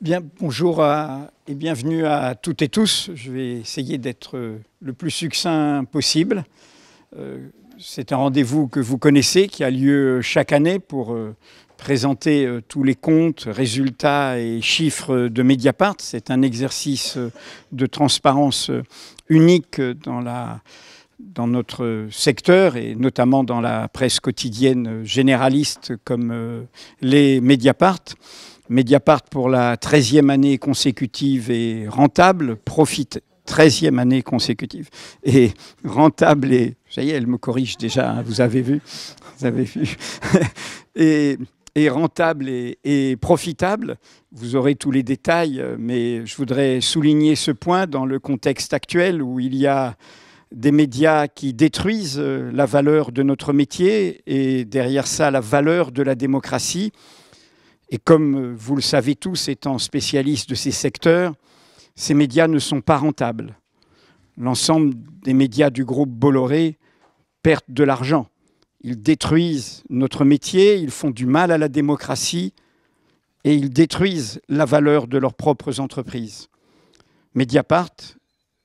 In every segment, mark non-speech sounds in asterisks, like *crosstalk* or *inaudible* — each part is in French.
Bien, bonjour et bienvenue à toutes et tous. Je vais essayer d'être euh, le plus succinct possible. Euh, c'est un rendez-vous que vous connaissez, qui a lieu euh, chaque année pour présenter tous les comptes, résultats et chiffres de Mediapart. C'est un exercice de transparence unique dans, dans notre secteur et notamment dans la presse quotidienne généraliste comme les Mediapart. Mediapart, pour la 13e année consécutive, est rentable, profite 13e année consécutive, et rentable et... Ça y est, elle me corrige déjà, hein, vous avez vu, vous avez vu. *laughs* et, rentable et, et profitable, vous aurez tous les détails, mais je voudrais souligner ce point dans le contexte actuel où il y a des médias qui détruisent euh, la valeur de notre métier et derrière ça la valeur de la démocratie. Et comme euh, vous le savez tous, étant spécialiste de ces secteurs, ces médias ne sont pas rentables. L'ensemble des médias du groupe Bolloré perdent de l'argent. Ils détruisent notre métier, ils font du mal à la démocratie et ils détruisent la valeur de leurs propres entreprises. Mediapart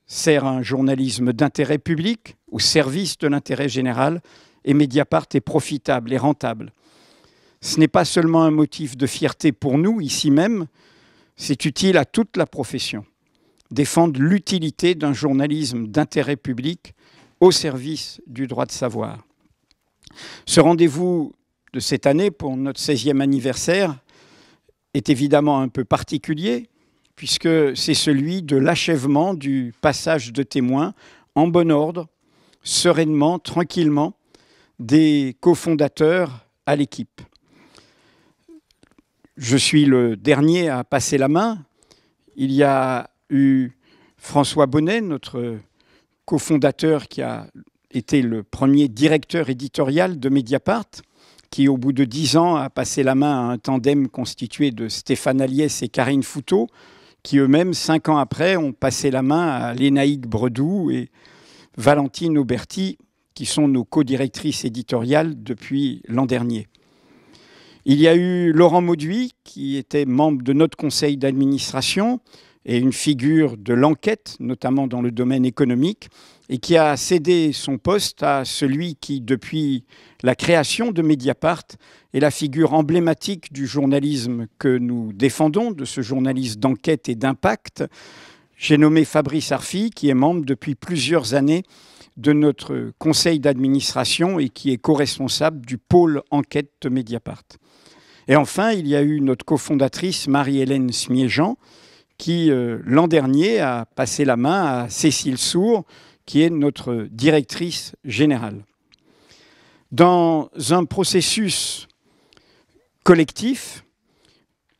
sert un journalisme d'intérêt public au service de l'intérêt général et Mediapart est profitable et rentable. Ce n'est pas seulement un motif de fierté pour nous, ici même, c'est utile à toute la profession. Défendre l'utilité d'un journalisme d'intérêt public au service du droit de savoir. Ce rendez-vous de cette année pour notre 16e anniversaire est évidemment un peu particulier, puisque c'est celui de l'achèvement du passage de témoins en bon ordre, sereinement, tranquillement, des cofondateurs à l'équipe je suis le dernier à passer la main. Il y a eu François Bonnet, notre cofondateur qui a été le premier directeur éditorial de Mediapart, qui au bout de dix ans a passé la main à un tandem constitué de Stéphane Aliès et Karine Fouteau, qui eux-mêmes, cinq ans après, ont passé la main à Lénaïque Bredoux et Valentine Auberti, qui sont nos co-directrices éditoriales depuis l'an dernier. Il y a eu Laurent Mauduit, qui était membre de notre conseil d'administration et une figure de l'enquête, notamment dans le domaine économique, et qui a cédé son poste à celui qui, depuis la création de Mediapart, est la figure emblématique du journalisme que nous défendons, de ce journalisme d'enquête et d'impact. J'ai nommé Fabrice Arfi, qui est membre depuis plusieurs années de notre conseil d'administration et qui est co-responsable du pôle enquête Mediapart. Et enfin, il y a eu notre cofondatrice Marie-Hélène Smiéjean, qui euh, l'an dernier a passé la main à Cécile Sourd, qui est notre directrice générale. Dans un processus collectif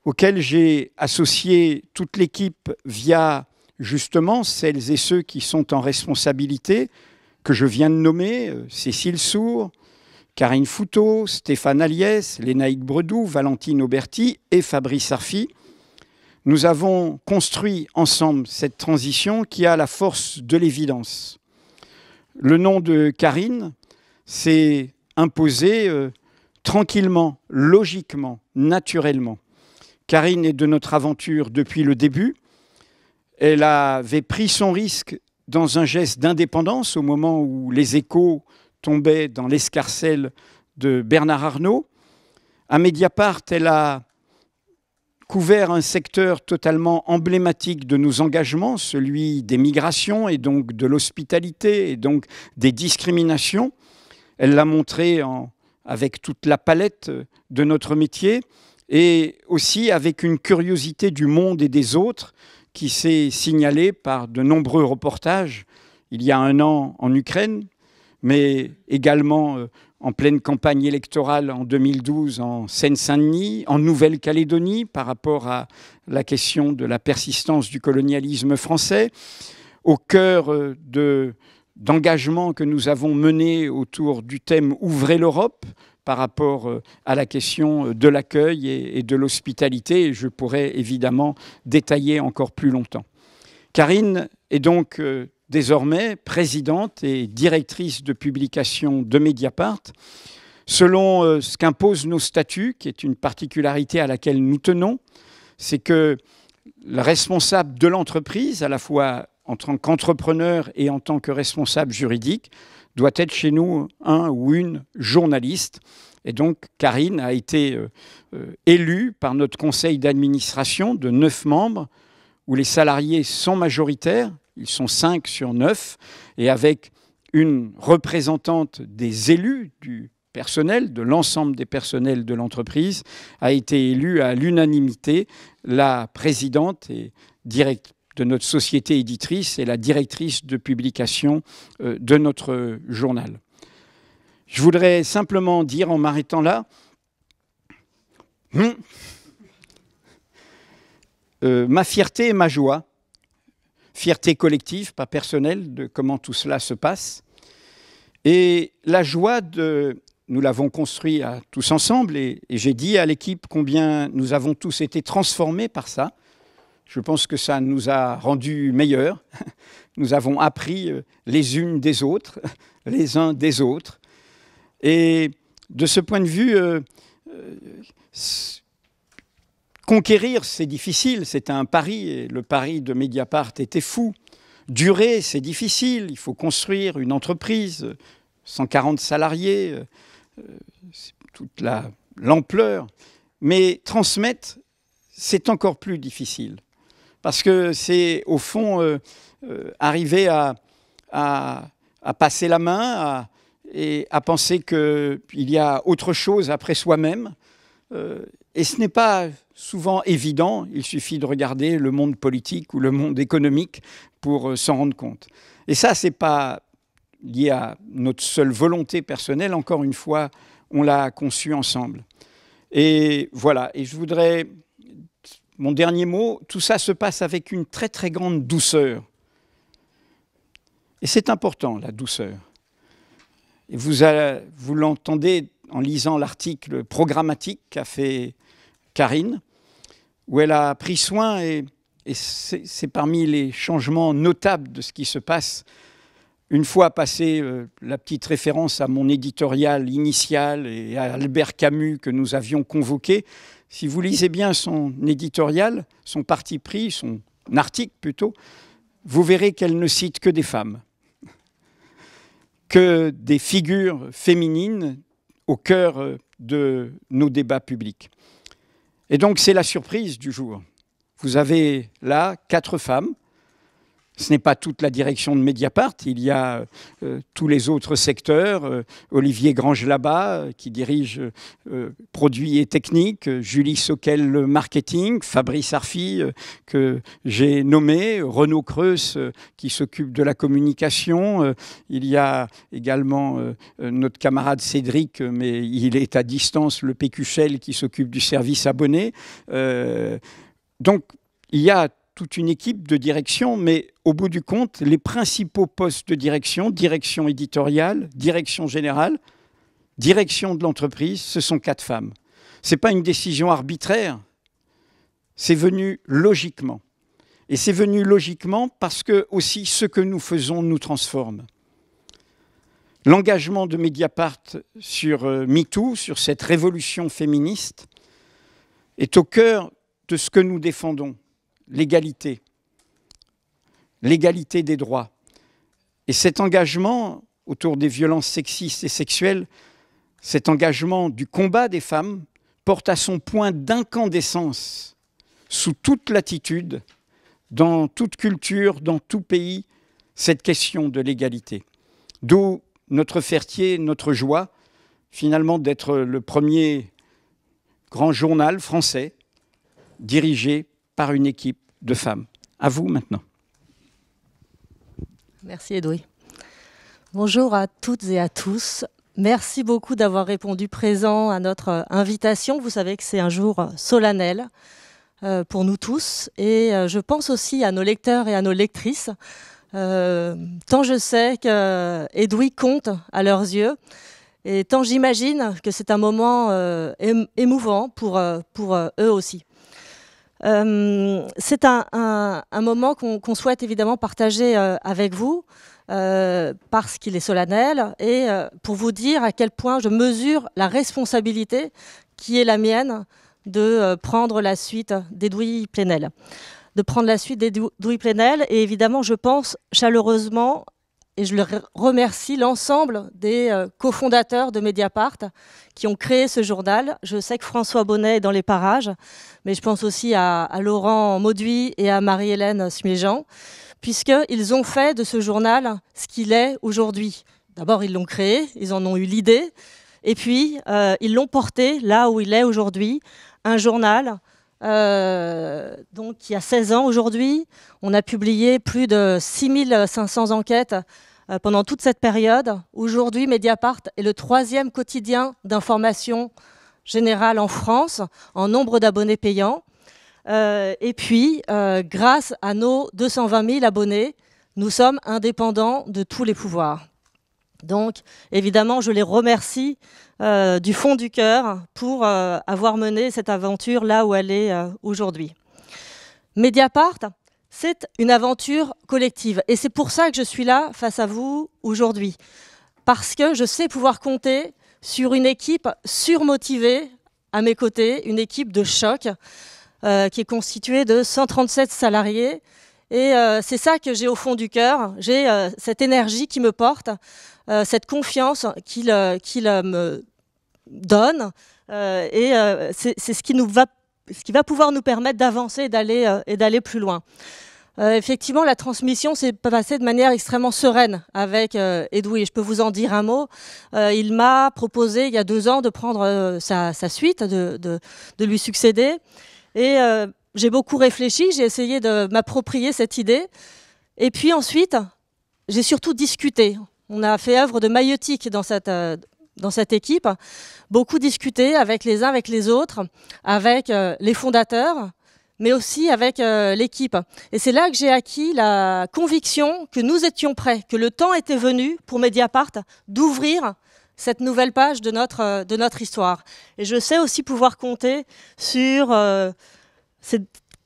auquel j'ai associé toute l'équipe via justement celles et ceux qui sont en responsabilité, que je viens de nommer, euh, Cécile Sourd, Karine Fouteau, Stéphane Aliès, Lénaïque Bredoux, Valentine Auberti et Fabrice Arfi. Nous avons construit ensemble cette transition qui a la force de l'évidence. Le nom de Karine s'est imposé euh, tranquillement, logiquement, naturellement. Karine est de notre aventure depuis le début. Elle avait pris son risque dans un geste d'indépendance au moment où les échos tombait dans l'escarcelle de Bernard Arnault. À Mediapart, elle a couvert un secteur totalement emblématique de nos engagements, celui des migrations et donc de l'hospitalité et donc des discriminations. Elle l'a montré avec toute la palette de notre métier et aussi avec une curiosité du monde et des autres qui s'est signalée par de nombreux reportages. Il y a un an en Ukraine, mais également euh, en pleine campagne électorale en 2012 en Seine-Saint-Denis, en Nouvelle-Calédonie par rapport à la question de la persistance du colonialisme français, au cœur euh, de d'engagement que nous avons mené autour du thème Ouvrez l'Europe par rapport euh, à la question de l'accueil et de l'hospitalité. je pourrais évidemment détailler encore plus longtemps. Karine est donc désormais présidente et directrice de publication de Mediapart. Selon euh, ce qu'imposent nos statuts, qui est une particularité à laquelle nous tenons, c'est que le responsable de l'entreprise, à la fois en tant qu'entrepreneur et en tant que responsable juridique, doit être chez nous un ou une journaliste. Et donc, Karine a été euh, euh, élue par notre conseil d'administration de neuf membres, où les salariés sont majoritaires, ils sont 5 sur 9, et avec une représentante des élus du personnel, de l'ensemble des personnels de l'entreprise, a été élue à l'unanimité la présidente et de notre société éditrice et la directrice de publication euh, de notre journal. Je voudrais simplement dire en m'arrêtant là, hum, euh, ma fierté et ma joie fierté collective, pas personnelle, de comment tout cela se passe. Et la joie de, nous l'avons construit tous ensemble, et, j'ai dit à l'équipe combien nous avons tous été transformés par ça. Je pense que ça nous a rendus meilleurs. *laughs* Nous avons appris euh, les unes des autres, *laughs* les uns des autres. Et de ce point de vue, euh, euh, Conquérir, c'est difficile, c'était un pari, et le pari de Mediapart était fou. Durer, c'est difficile, il faut construire une entreprise, 140 salariés, euh, toute l'ampleur. Mais transmettre, c'est encore plus difficile, parce que c'est au fond euh, euh, arriver à, passer la main, et à penser qu'il y a autre chose après soi-même et ce n'est pas souvent évident, il suffit de regarder le monde politique ou le monde économique pour euh, s'en rendre compte. Et ça, ce n'est pas lié à notre seule volonté personnelle, encore une fois, on l'a conçu ensemble. Et voilà, et je voudrais, mon dernier mot, tout ça se passe avec une très très grande douceur. Et c'est important, la douceur. Et vous, vous l'entendez en lisant l'article programmatique qu'a fait Karine, où elle a pris soin, et, c'est parmi les changements notables de ce qui se passe, une fois passé euh, la petite référence à mon éditorial initial et à Albert Camus que nous avions convoqué, si vous lisez bien son éditorial, son parti pris, son article plutôt, vous verrez qu'elle ne cite que des femmes, que des figures féminines au cœur euh, de nos débats publics. Et donc c'est la surprise du jour. Vous avez là quatre femmes ce n'est pas toute la direction de Mediapart, il y a euh, tous les autres secteurs, euh, Olivier Grange là-bas, euh, qui dirige produits et techniques, Julie Soquel le marketing, Fabrice Arfi que j'ai nommé, Renaud Creus qui s'occupe de la communication, il y a également notre camarade Cédric, mais il est à distance, le Pécuchel qui s'occupe du service abonné. donc il y a toute une équipe de direction, mais au bout du compte, les principaux postes de direction, direction éditoriale, direction générale, direction de l'entreprise, ce sont quatre femmes. Ce n'est pas une décision arbitraire, c'est venu logiquement. Et c'est venu logiquement parce que aussi ce que nous faisons nous transforme. L'engagement de Mediapart sur euh, MeToo, sur cette révolution féministe, est au cœur de ce que nous défendons l'égalité, l'égalité des droits. Et cet engagement autour des violences sexistes et sexuelles, cet engagement du combat des femmes porte à son point d'incandescence sous toute latitude, dans toute culture, dans tout pays, cette question de l'égalité. D'où notre fertier, notre joie, finalement, d'être le premier grand journal français dirigé par une équipe de femmes. À vous maintenant. Merci Edoui. Bonjour à toutes et à tous. Merci beaucoup d'avoir répondu présent à notre euh, invitation. Vous savez que c'est un jour euh, solennel euh, pour nous tous et je pense aussi à nos lecteurs et à nos lectrices. tant je sais que compte à leurs yeux et tant j'imagine que c'est un moment émouvant pour, pour eux aussi. Euh, c'est un, moment qu'on souhaite évidemment partager euh, avec vous euh, parce qu'il est solennel et pour vous dire à quel point je mesure la responsabilité qui est la mienne de prendre la suite d'Edoui Plenel. De prendre la suite Plenel et évidemment je pense chaleureusement et je remercie l'ensemble des euh, cofondateurs de Mediapart qui ont créé ce journal. Je sais que François Bonnet est dans les parages, mais je pense aussi à, Laurent Mauduit et à Marie-Hélène Sméjean, puisqu'ils ont fait de ce journal ce qu'il est aujourd'hui. D'abord, ils l'ont créé, ils en ont eu l'idée, et puis euh, ils l'ont porté là où il est aujourd'hui, un journal euh, donc, il y a 16 ans aujourd'hui, on a publié plus de 6500 enquêtes euh, pendant toute cette période. Aujourd'hui, Mediapart est le troisième quotidien d'information générale en France en nombre d'abonnés payants. Euh, et puis, grâce à nos 220 000 abonnés, nous sommes indépendants de tous les pouvoirs. Donc, évidemment, je les remercie euh, du fond du cœur pour euh, avoir mené cette aventure là où elle est euh, aujourd'hui. Mediapart, c'est une aventure collective et c'est pour ça que je suis là face à vous aujourd'hui. Parce que je sais pouvoir compter sur une équipe surmotivée à mes côtés, une équipe de choc qui est constituée de 137 salariés, et euh, c'est ça que j'ai au fond du cœur. J'ai euh, cette énergie qui me porte, euh, cette confiance qu'il me donne. et c'est ce qui va, ce qui va pouvoir nous permettre d'avancer et d'aller plus loin. effectivement, la transmission s'est passée de manière extrêmement sereine avec Edoui. Je peux vous en dire un mot. il m'a proposé il y a deux ans de prendre sa, suite, de, de, lui succéder. Et j'ai beaucoup réfléchi, j'ai essayé de m'approprier cette idée. Et puis ensuite, j'ai surtout discuté. On a fait œuvre de maïotique dans cette, euh, dans cette équipe, beaucoup discuté avec les uns, avec les autres, avec euh, les fondateurs, mais aussi avec euh, l'équipe. Et c'est là que j'ai acquis la conviction que nous étions prêts, que le temps était venu pour Mediapart d'ouvrir cette nouvelle page de notre, de notre histoire. Et je sais aussi pouvoir compter sur c'est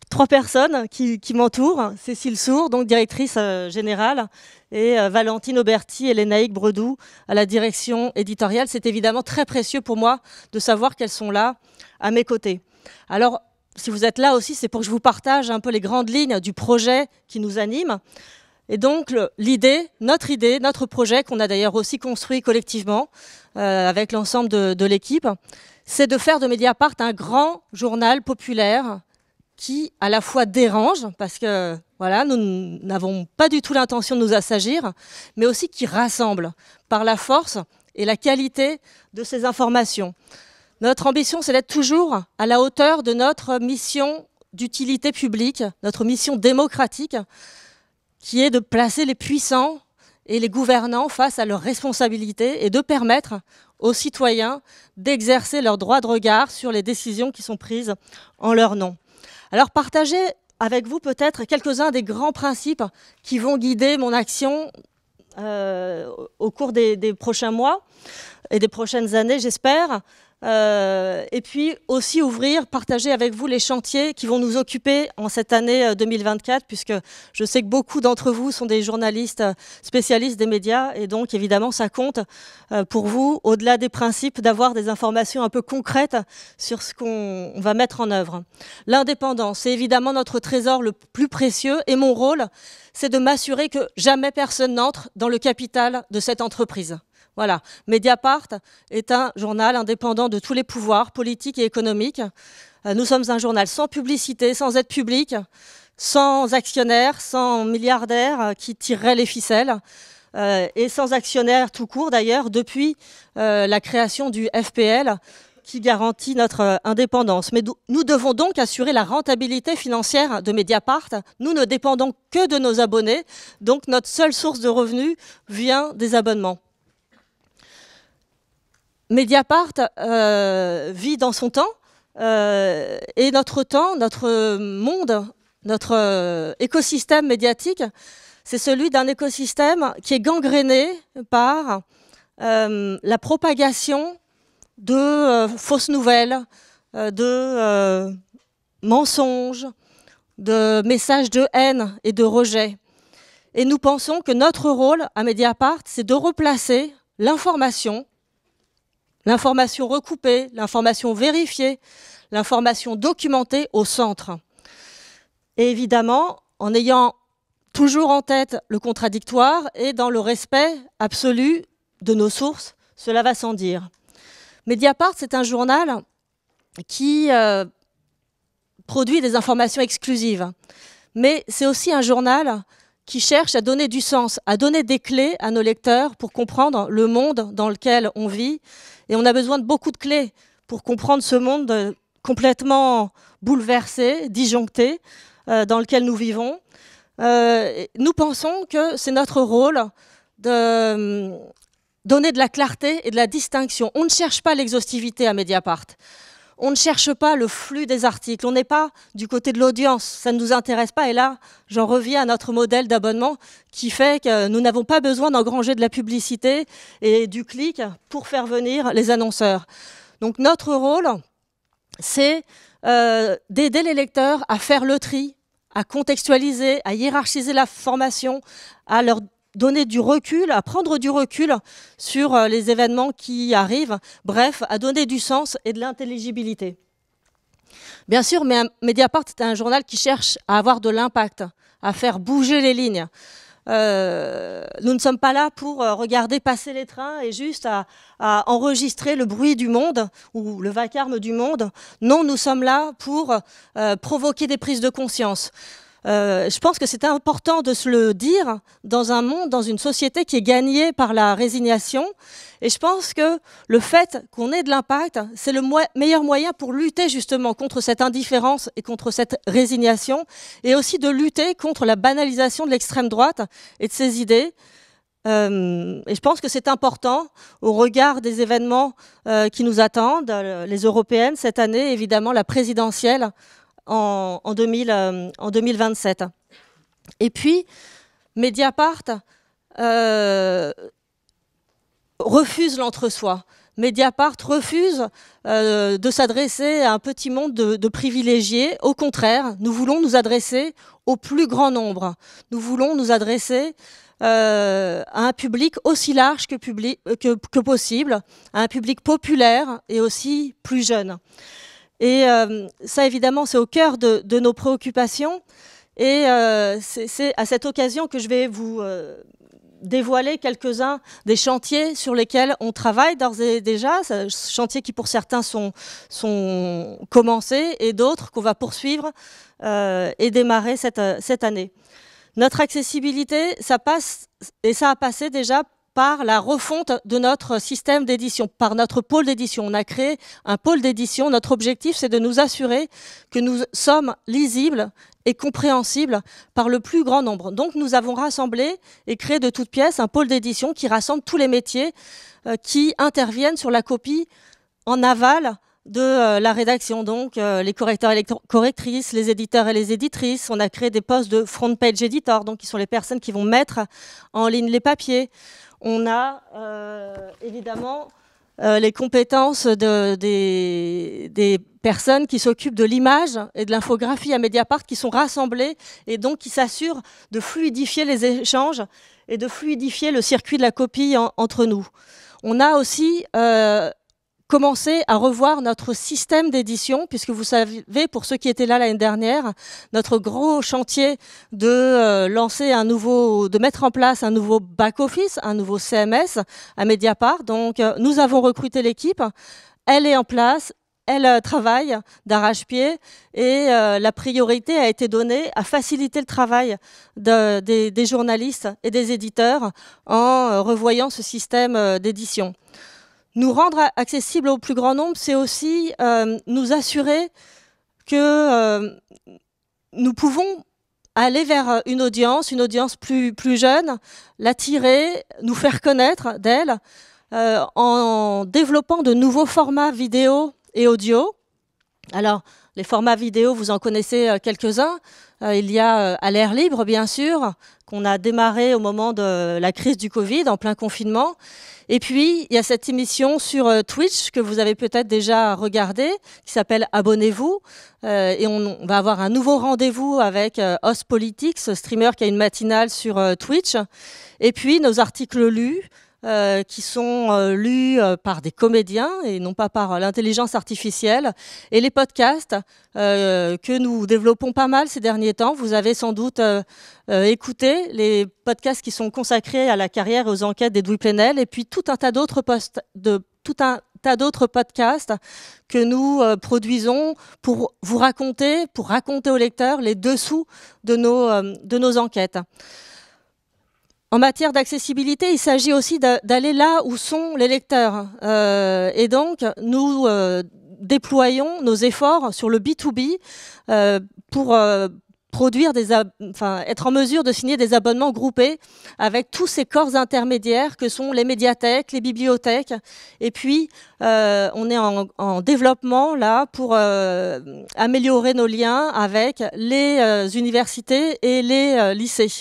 trois personnes qui, m'entourent. Cécile Sourd, donc directrice euh, générale, et euh, Valentine Auberti et Lénaïque Bredoux à la direction éditoriale. C'est évidemment très précieux pour moi de savoir qu'elles sont là à mes côtés. Alors, si vous êtes là aussi, c'est pour que je vous partage un peu les grandes lignes du projet qui nous anime. Et donc l'idée, notre idée, notre projet, qu'on a d'ailleurs aussi construit collectivement euh, avec l'ensemble de, de l'équipe, c'est de faire de Mediapart un grand journal populaire qui à la fois dérange, parce que voilà, nous n'avons pas du tout l'intention de nous assagir, mais aussi qui rassemble par la force et la qualité de ces informations. Notre ambition, c'est d'être toujours à la hauteur de notre mission d'utilité publique, notre mission démocratique, qui est de placer les puissants et les gouvernants face à leurs responsabilités et de permettre aux citoyens d'exercer leur droit de regard sur les décisions qui sont prises en leur nom. Alors partagez avec vous peut-être quelques-uns des grands principes qui vont guider mon action euh, au cours des, des, prochains mois et des prochaines années, j'espère. Euh, et puis aussi ouvrir, partager avec vous les chantiers qui vont nous occuper en cette année 2024, euh, puisque je sais que beaucoup d'entre vous sont des journalistes euh, spécialistes des médias, et donc évidemment ça compte pour vous, au-delà des principes, d'avoir des informations un peu concrètes sur ce qu'on va mettre en œuvre. L'indépendance, c'est évidemment notre trésor le plus précieux, et mon rôle, c'est de m'assurer que jamais personne n'entre dans le capital de cette entreprise. Voilà. Mediapart est un journal indépendant de tous les pouvoirs politiques et économiques. Euh, nous sommes un journal sans publicité, sans aide publique, sans actionnaires, sans milliardaires euh, qui tireraient les ficelles. Euh, et sans actionnaires tout court d'ailleurs depuis la création du FPL qui garantit notre indépendance. Mais nous devons donc assurer la rentabilité financière de Mediapart. Nous ne dépendons que de nos abonnés, donc notre seule source de revenus vient des abonnements. Mediapart euh, vit dans son temps euh, et notre temps, notre monde, notre euh, écosystème médiatique, c'est celui d'un écosystème qui est gangréné par la propagation de fausses nouvelles, de mensonges, de messages de haine et de rejet. Et nous pensons que notre rôle à Mediapart, c'est de replacer l'information L'information recoupée, l'information vérifiée, l'information documentée au centre. Et évidemment, en ayant toujours en tête le contradictoire et dans le respect absolu de nos sources, cela va sans dire. Mediapart, c'est un journal qui euh, produit des informations exclusives, mais c'est aussi un journal qui cherche à donner du sens, à donner des clés à nos lecteurs pour comprendre le monde dans lequel on vit. Et on a besoin de beaucoup de clés pour comprendre ce monde complètement bouleversé, disjoncté, euh, dans lequel nous vivons. Euh, nous pensons que c'est notre rôle de hum, donner de la clarté et de la distinction. On ne cherche pas l'exhaustivité à Mediapart on ne cherche pas le flux des articles, on n'est pas du côté de l'audience, ça ne nous intéresse pas. Et là, j'en reviens à notre modèle d'abonnement qui fait que nous n'avons pas besoin d'engranger de la publicité et du clic pour faire venir les annonceurs. Donc notre rôle, c'est euh, d'aider les lecteurs à faire le tri, à contextualiser, à hiérarchiser la formation, à leur donner du recul, à prendre du recul sur euh, les événements qui arrivent, bref, à donner du sens et de l'intelligibilité. Bien sûr, mais Mediapart est un journal qui cherche à avoir de l'impact, à faire bouger les lignes. Euh, nous ne sommes pas là pour euh, regarder passer les trains et juste à, enregistrer le bruit du monde ou le vacarme du monde. Non, nous sommes là pour provoquer des prises de conscience. Euh, je pense que c'est important de se le dire dans un monde, dans une société qui est gagnée par la résignation. Et je pense que le fait qu'on ait de l'impact, c'est le meilleur moyen pour lutter justement contre cette indifférence et contre cette résignation, et aussi de lutter contre la banalisation de l'extrême droite et de ses idées. Euh, et je pense que c'est important au regard des événements euh, qui nous attendent, les européennes cette année, évidemment la présidentielle en, 2000, en 2027. Euh, et puis, Mediapart euh, refuse l'entre-soi. Mediapart refuse euh, de s'adresser à un petit monde de, privilégiés. Au contraire, nous voulons nous adresser au plus grand nombre. Nous voulons nous adresser à un public aussi large que, que, possible, à un public populaire et aussi plus jeune. Et euh, ça, évidemment, c'est au cœur de, nos préoccupations. Et euh, c'est à cette occasion que je vais vous euh, dévoiler quelques-uns des chantiers sur lesquels on travaille d'ores et déjà, chantiers qui pour certains sont, sont commencés et d'autres qu'on va poursuivre et démarrer cette, cette année. Notre accessibilité, ça passe, et ça a passé déjà par la refonte de notre système d'édition, par notre pôle d'édition. On a créé un pôle d'édition. Notre objectif, c'est de nous assurer que nous sommes lisibles et compréhensibles par le plus grand nombre. Donc nous avons rassemblé et créé de toutes pièces un pôle d'édition qui rassemble tous les métiers euh, qui interviennent sur la copie en aval de euh, la rédaction, donc euh, les correcteurs et les correctrices, les éditeurs et les éditrices. On a créé des postes de front page editor, donc qui sont les personnes qui vont mettre en ligne les papiers on a euh, évidemment euh, les compétences des, personnes qui s'occupent de l'image et de l'infographie à Mediapart qui sont rassemblées et donc qui s'assurent de fluidifier les échanges et de fluidifier le circuit de la copie entre nous. On a aussi euh, commencer à revoir notre système d'édition, puisque vous savez, pour ceux qui étaient là l'année dernière, notre gros chantier de euh, lancer un nouveau, de mettre en place un nouveau back-office, un nouveau CMS à Mediapart. Donc, euh, nous avons recruté l'équipe. Elle est en place, elle euh, travaille d'arrache-pied et la priorité a été donnée à faciliter le travail des, journalistes et des éditeurs en revoyant ce système d'édition. Nous rendre accessibles au plus grand nombre, c'est aussi euh, nous assurer que euh, nous pouvons aller vers une audience, une audience plus, plus jeune, l'attirer, nous faire connaître d'elle, euh, en développant de nouveaux formats vidéo et audio. Alors, les formats vidéo, vous en connaissez quelques-uns. Euh, il y a euh, à l'air libre, bien sûr, qu'on a démarré au moment de la crise du Covid, en plein confinement. Et puis, il y a cette émission sur euh, Twitch que vous avez peut-être déjà regardée, qui s'appelle Abonnez-vous. et on, va avoir un nouveau rendez-vous avec Host Politics, streamer qui a une matinale sur Twitch. Et puis, nos articles lus. Euh, qui sont euh, lus euh, par des comédiens et non pas par l'intelligence artificielle. Et les podcasts que nous développons pas mal ces derniers temps, vous avez sans doute écouté les podcasts qui sont consacrés à la carrière et aux enquêtes double Plenel et puis tout un tas d'autres podcasts que nous produisons pour vous raconter, pour raconter aux lecteurs les dessous de nos, de nos enquêtes. En matière d'accessibilité, il s'agit aussi d'aller là où sont les lecteurs. Euh, et donc, nous euh, déployons nos efforts sur le B2B euh, pour produire des, être en mesure de signer des abonnements groupés avec tous ces corps intermédiaires que sont les médiathèques, les bibliothèques. Et puis, on est en, développement là pour améliorer nos liens avec les universités et les lycées.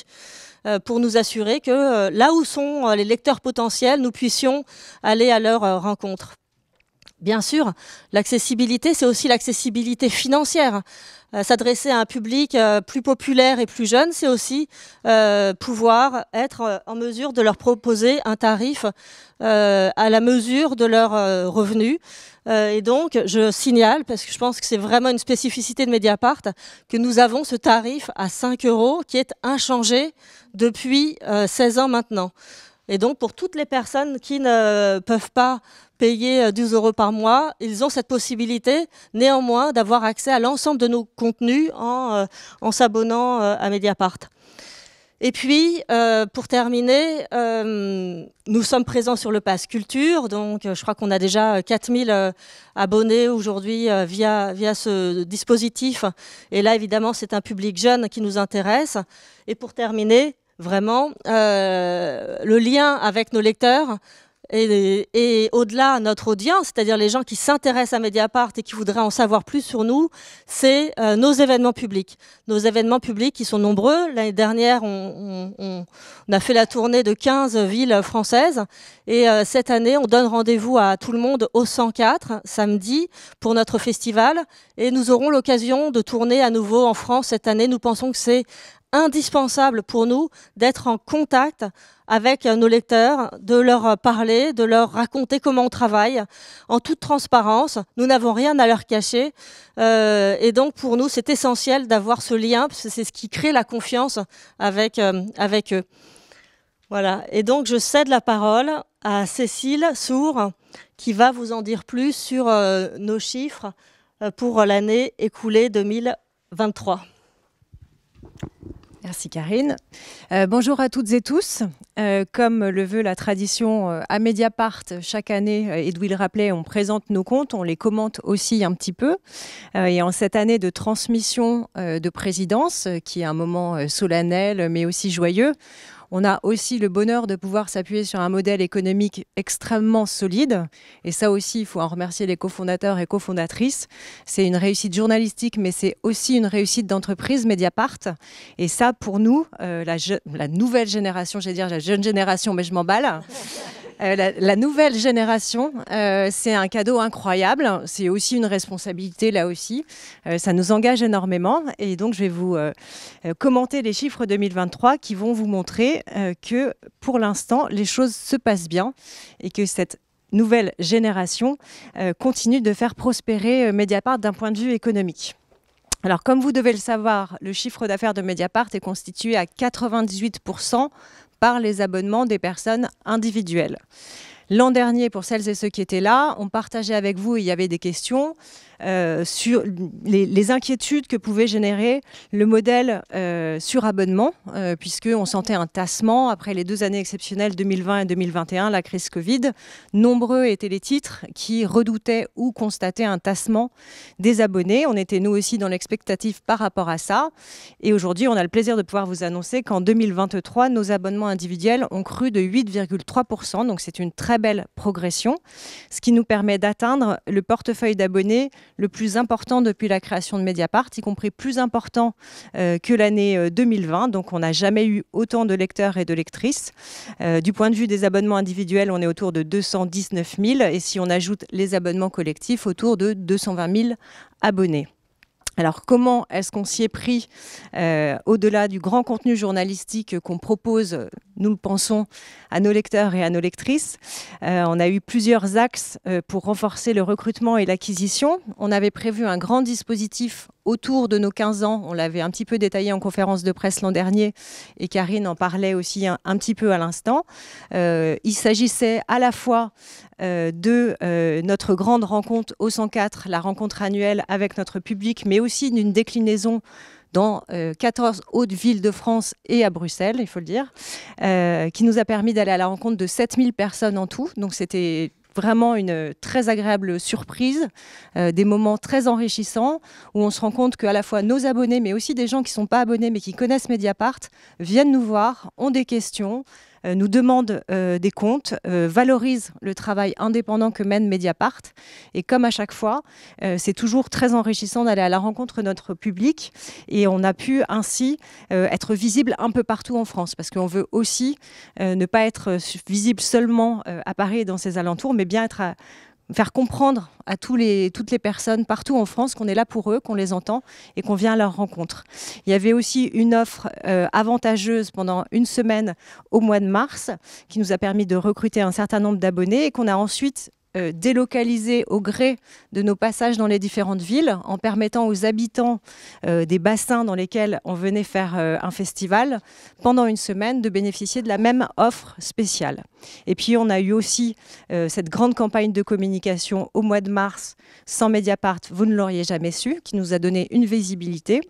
Euh, pour nous assurer que euh, là où sont euh, les lecteurs potentiels, nous puissions aller à leur rencontre. Bien sûr, l'accessibilité, c'est aussi l'accessibilité financière. S'adresser à un public plus populaire et plus jeune, c'est aussi pouvoir être en mesure de leur proposer un tarif à la mesure de leurs revenus. Euh, et donc, je signale, parce que je pense que c'est vraiment une spécificité de Mediapart, que nous avons ce tarif à 5 euros qui est inchangé depuis 16 euh, ans maintenant. Et donc, pour toutes les personnes qui ne peuvent pas payer 12 euh, euros par mois, ils ont cette possibilité, néanmoins, d'avoir accès à l'ensemble de nos contenus en s'abonnant à Mediapart. Et puis, euh, pour terminer, euh, nous sommes présents sur le Pass Culture. Donc, euh, je crois qu'on a déjà 4000 abonnés aujourd'hui via, via ce dispositif. Et là, évidemment, c'est un public jeune qui nous intéresse. Et pour terminer, vraiment, le lien avec nos lecteurs, et, au-delà, notre audience, c'est-à-dire les gens qui s'intéressent à Mediapart et qui voudraient en savoir plus sur nous, c'est euh, nos événements publics. Nos événements publics qui sont nombreux. L'année dernière, on, a fait la tournée de 15 villes françaises. Et euh, cette année, on donne rendez-vous à tout le monde au 104, samedi, pour notre festival. Et nous aurons l'occasion de tourner à nouveau en France cette année. Nous pensons que c'est indispensable pour nous d'être en contact avec euh, nos lecteurs, de leur euh, parler, de leur raconter comment on travaille en toute transparence. Nous n'avons rien à leur cacher. Euh, et donc pour nous, c'est essentiel d'avoir ce lien, parce c'est ce qui crée la confiance avec, avec eux. Voilà. Et donc je cède la parole à Cécile Sour, qui va vous en dire plus sur nos chiffres pour l'année écoulée 2023. Merci Karine. Euh, bonjour à toutes et tous. Euh, comme le veut la tradition euh, à Mediapart, chaque année, Edwin le rappelait, on présente nos comptes, on les commente aussi un petit peu. et en cette année de transmission de présidence, qui est un moment solennel mais aussi joyeux, on a aussi le bonheur de pouvoir s'appuyer sur un modèle économique extrêmement solide. Et ça aussi, il faut en remercier les cofondateurs et cofondatrices. C'est une réussite journalistique, mais c'est aussi une réussite d'entreprise Mediapart. Et ça, pour nous, euh, la, la, nouvelle génération, j'allais dire la jeune génération, mais je m'emballe. Euh, la, nouvelle génération, euh, c'est un cadeau incroyable. C'est aussi une responsabilité là aussi. Euh, ça nous engage énormément. Et donc, je vais vous commenter les chiffres 2023 qui vont vous montrer que pour l'instant, les choses se passent bien et que cette nouvelle génération continue de faire prospérer Mediapart d'un point de vue économique. Alors, comme vous devez le savoir, le chiffre d'affaires de Mediapart est constitué à 98% par les abonnements des personnes individuelles. L'an dernier, pour celles et ceux qui étaient là, on partageait avec vous, il y avait des questions. Euh, sur les, inquiétudes que pouvait générer le modèle euh, sur abonnement, euh, puisque puisqu'on sentait un tassement après les deux années exceptionnelles 2020 et 2021, la crise Covid. Nombreux étaient les titres qui redoutaient ou constataient un tassement des abonnés. On était nous aussi dans l'expectative par rapport à ça. Et aujourd'hui, on a le plaisir de pouvoir vous annoncer qu'en 2023, nos abonnements individuels ont cru de 8,3%. Donc c'est une très belle progression, ce qui nous permet d'atteindre le portefeuille d'abonnés le plus important depuis la création de Mediapart, y compris plus important euh, que l'année 2020. Euh, Donc on n'a jamais eu autant de lecteurs et de lectrices. Euh, du point de vue des abonnements individuels, on est autour de 219 000 et si on ajoute les abonnements collectifs, autour de 220 000 abonnés. Alors comment est-ce qu'on s'y est pris euh, au-delà du grand contenu journalistique qu'on propose, nous le pensons, à nos lecteurs et à nos lectrices euh, On a eu plusieurs axes euh, pour renforcer le recrutement et l'acquisition. On avait prévu un grand dispositif autour de nos 15 ans. On l'avait un petit peu détaillé en conférence de presse l'an dernier et Karine en parlait aussi un, petit peu à l'instant. il s'agissait à la fois de notre grande rencontre au 104, la rencontre annuelle avec notre public, mais aussi aussi d'une déclinaison dans 14 euh, hautes villes de France et à Bruxelles, il faut le dire, euh, qui nous a permis d'aller à la rencontre de 7000 personnes en tout. Donc c'était vraiment une euh, très agréable surprise, des moments très enrichissants où on se rend compte qu'à la fois nos abonnés, mais aussi des gens qui ne sont pas abonnés mais qui connaissent Mediapart, viennent nous voir, ont des questions, euh, nous demande euh, des comptes, euh, valorise le travail indépendant que mène Mediapart. Et comme à chaque fois, c'est toujours très enrichissant d'aller à la rencontre de notre public. Et on a pu ainsi être visible un peu partout en France, parce qu'on veut aussi ne pas être visible seulement à Paris et dans ses alentours, mais bien être à, faire comprendre à toutes les personnes partout en France qu'on est là pour eux, qu'on les entend et qu'on vient à leur rencontre. Il y avait aussi une offre euh, avantageuse pendant une semaine au mois de mars qui nous a permis de recruter un certain nombre d'abonnés et qu'on a ensuite euh, délocaliser au gré de nos passages dans les différentes villes, en permettant aux habitants euh, des bassins dans lesquels on venait faire euh, un festival, pendant une semaine, de bénéficier de la même offre spéciale. Et puis on a eu aussi cette grande campagne de communication au mois de mars, sans Mediapart, vous ne l'auriez jamais su, qui nous a donné une visibilité.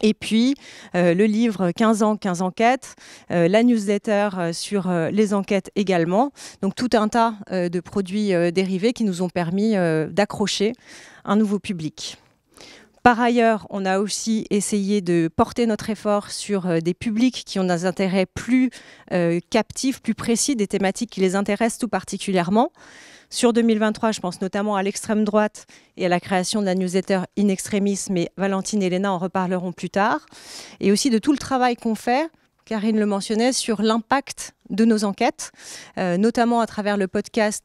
Et puis, euh, le livre 15 ans, 15 enquêtes, euh, la newsletter euh, sur les enquêtes également. Donc, tout un tas de produits dérivés qui nous ont permis d'accrocher un nouveau public. Par ailleurs, on a aussi essayé de porter notre effort sur des publics qui ont des intérêts plus captifs, plus précis, des thématiques qui les intéressent tout particulièrement. Sur 2023, je pense notamment à l'extrême droite et à la création de la newsletter In Extremis, mais Valentine et Léna en reparleront plus tard. Et aussi de tout le travail qu'on fait Karine le mentionnait, sur l'impact de nos enquêtes, euh, notamment à travers le podcast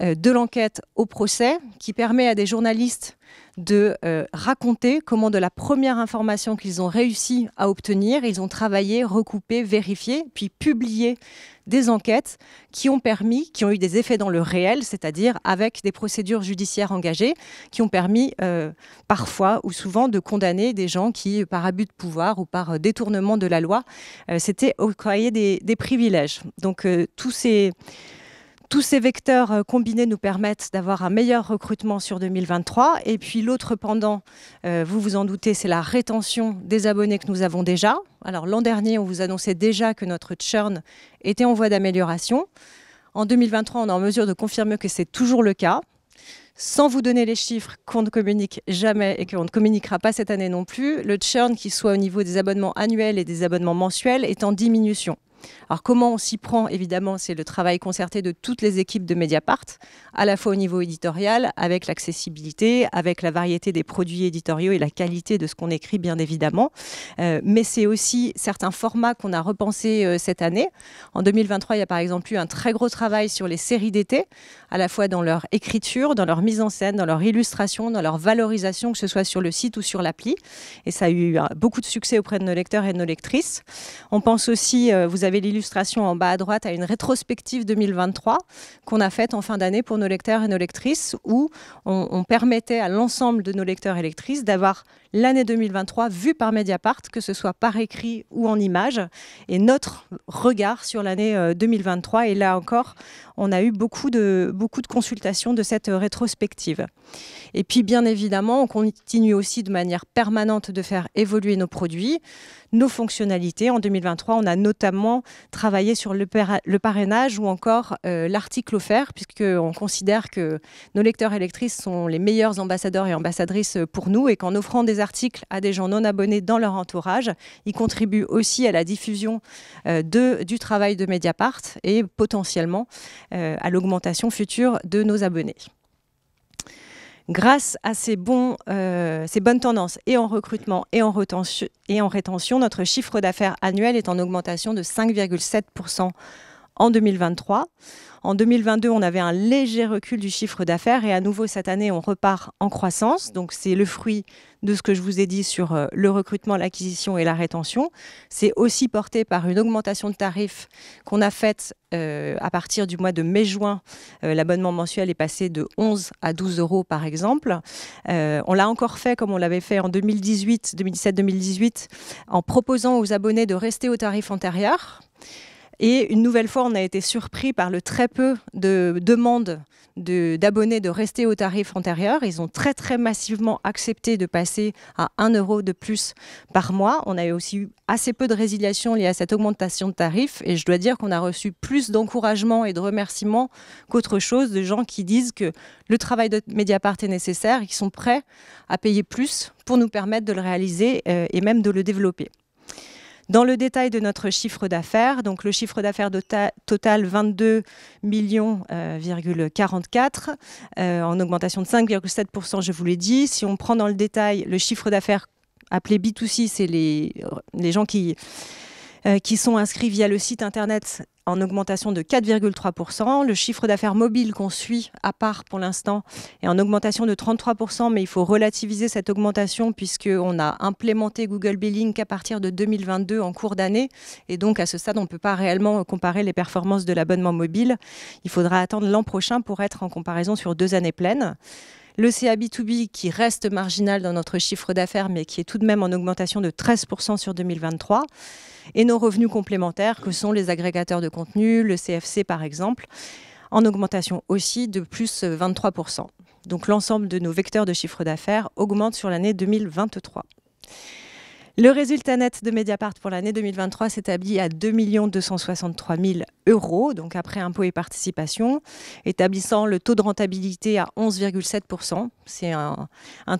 euh, de l'enquête au procès, qui permet à des journalistes de euh, raconter comment de la première information qu'ils ont réussi à obtenir, ils ont travaillé, recoupé, vérifié, puis publié des enquêtes qui ont permis, qui ont eu des effets dans le réel, c'est-à-dire avec des procédures judiciaires engagées, qui ont permis euh, parfois ou souvent de condamner des gens qui, par abus de pouvoir ou par détournement de la loi, c'était s'étaient octroyés des, des, privilèges. Donc tous ces tous ces vecteurs euh, combinés nous permettent d'avoir un meilleur recrutement sur 2023. Et puis l'autre pendant, euh, vous vous en doutez, c'est la rétention des abonnés que nous avons déjà. Alors l'an dernier, on vous annonçait déjà que notre churn était en voie d'amélioration. En 2023, on est en mesure de confirmer que c'est toujours le cas. Sans vous donner les chiffres qu'on ne communique jamais et qu'on ne communiquera pas cette année non plus, le churn, qui soit au niveau des abonnements annuels et des abonnements mensuels, est en diminution. Alors comment on s'y prend Évidemment, c'est le travail concerté de toutes les équipes de Mediapart, à la fois au niveau éditorial, avec l'accessibilité, avec la variété des produits éditoriaux et la qualité de ce qu'on écrit, bien évidemment. Euh, mais c'est aussi certains formats qu'on a repensés euh, cette année. En 2023, il y a par exemple eu un très gros travail sur les séries d'été, à la fois dans leur écriture, dans leur mise en scène, dans leur illustration, dans leur valorisation, que ce soit sur le site ou sur l'appli. Et ça a eu euh, beaucoup de succès auprès de nos lecteurs et de nos lectrices. On pense aussi, vous avez avez l'illustration en bas à droite à une rétrospective 2023 qu'on a faite en fin d'année pour nos lecteurs et nos lectrices, où on, on permettait à l'ensemble de nos lecteurs et lectrices d'avoir l'année 2023 vue par Mediapart, que ce soit par écrit ou en image et notre regard sur l'année 2023. Euh, et là encore, on a eu beaucoup de, beaucoup de consultations de cette euh, rétrospective. Et puis, bien évidemment, on continue aussi de manière permanente de faire évoluer nos produits, nos fonctionnalités. En 2023, on a notamment travailler sur le, parrainage ou encore euh, l'article offert, puisqu'on considère que nos lecteurs et lectrices sont les meilleurs ambassadeurs et ambassadrices euh, pour nous et qu'en offrant des articles à des gens non abonnés dans leur entourage, ils contribuent aussi à la diffusion euh, du travail de Mediapart et potentiellement à l'augmentation future de nos abonnés. Grâce à euh, ces, bonnes tendances et en recrutement et en, et en rétention, notre chiffre d'affaires annuel est en augmentation de 5,7% en 2023. En 2022, on avait un léger recul du chiffre d'affaires et à nouveau cette année, on repart en croissance. Donc c'est le fruit de ce que je vous ai dit sur euh, le recrutement, l'acquisition et la rétention. C'est aussi porté par une augmentation de tarifs qu'on a faite euh, à partir du mois de mai-juin. Euh, l'abonnement mensuel est passé de 11 à 12 euros par exemple. on l'a encore fait comme on l'avait fait en 2018, 2017-2018, en proposant aux abonnés de rester au tarif antérieur. Et une nouvelle fois, on a été surpris par le très peu de demandes d'abonnés de, rester au tarif antérieur. Ils ont très très massivement accepté de passer à 1 euro de plus par mois. On a aussi eu assez peu de résiliation liée à cette augmentation de tarif. Et je dois dire qu'on a reçu plus d'encouragement et de remerciements qu'autre chose de gens qui disent que le travail de Mediapart est nécessaire et qui sont prêts à payer plus pour nous permettre de le réaliser euh, et même de le développer. Dans le détail de notre chiffre d'affaires, donc le chiffre d'affaires total 22 millions, euh, euh, en augmentation de 5,7%, je vous l'ai dit. Si on prend dans le détail le chiffre d'affaires appelé B2C, c'est les, les gens qui euh, qui sont inscrits via le site internet en augmentation de 4,3%. Le chiffre d'affaires mobile qu'on suit à part pour l'instant est en augmentation de 33%, mais il faut relativiser cette augmentation puisqu'on a implémenté Google Billing qu'à partir de 2022 en cours d'année. Et donc à ce stade, on ne peut pas réellement comparer les performances de l'abonnement mobile. Il faudra attendre l'an prochain pour être en comparaison sur deux années pleines. Le CA B2B qui reste marginal dans notre chiffre d'affaires, mais qui est tout de même en augmentation de 13% sur 2023. Et nos revenus complémentaires, que sont les agrégateurs de contenu, le CFC par exemple, en augmentation aussi de plus 23%. Donc l'ensemble de nos vecteurs de chiffre d'affaires augmente sur l'année 2023. Le résultat net de Mediapart pour l'année 2023 s'établit à 2 263 000 euros, donc après impôts et participation, établissant le taux de rentabilité à 11,7%. C'est un,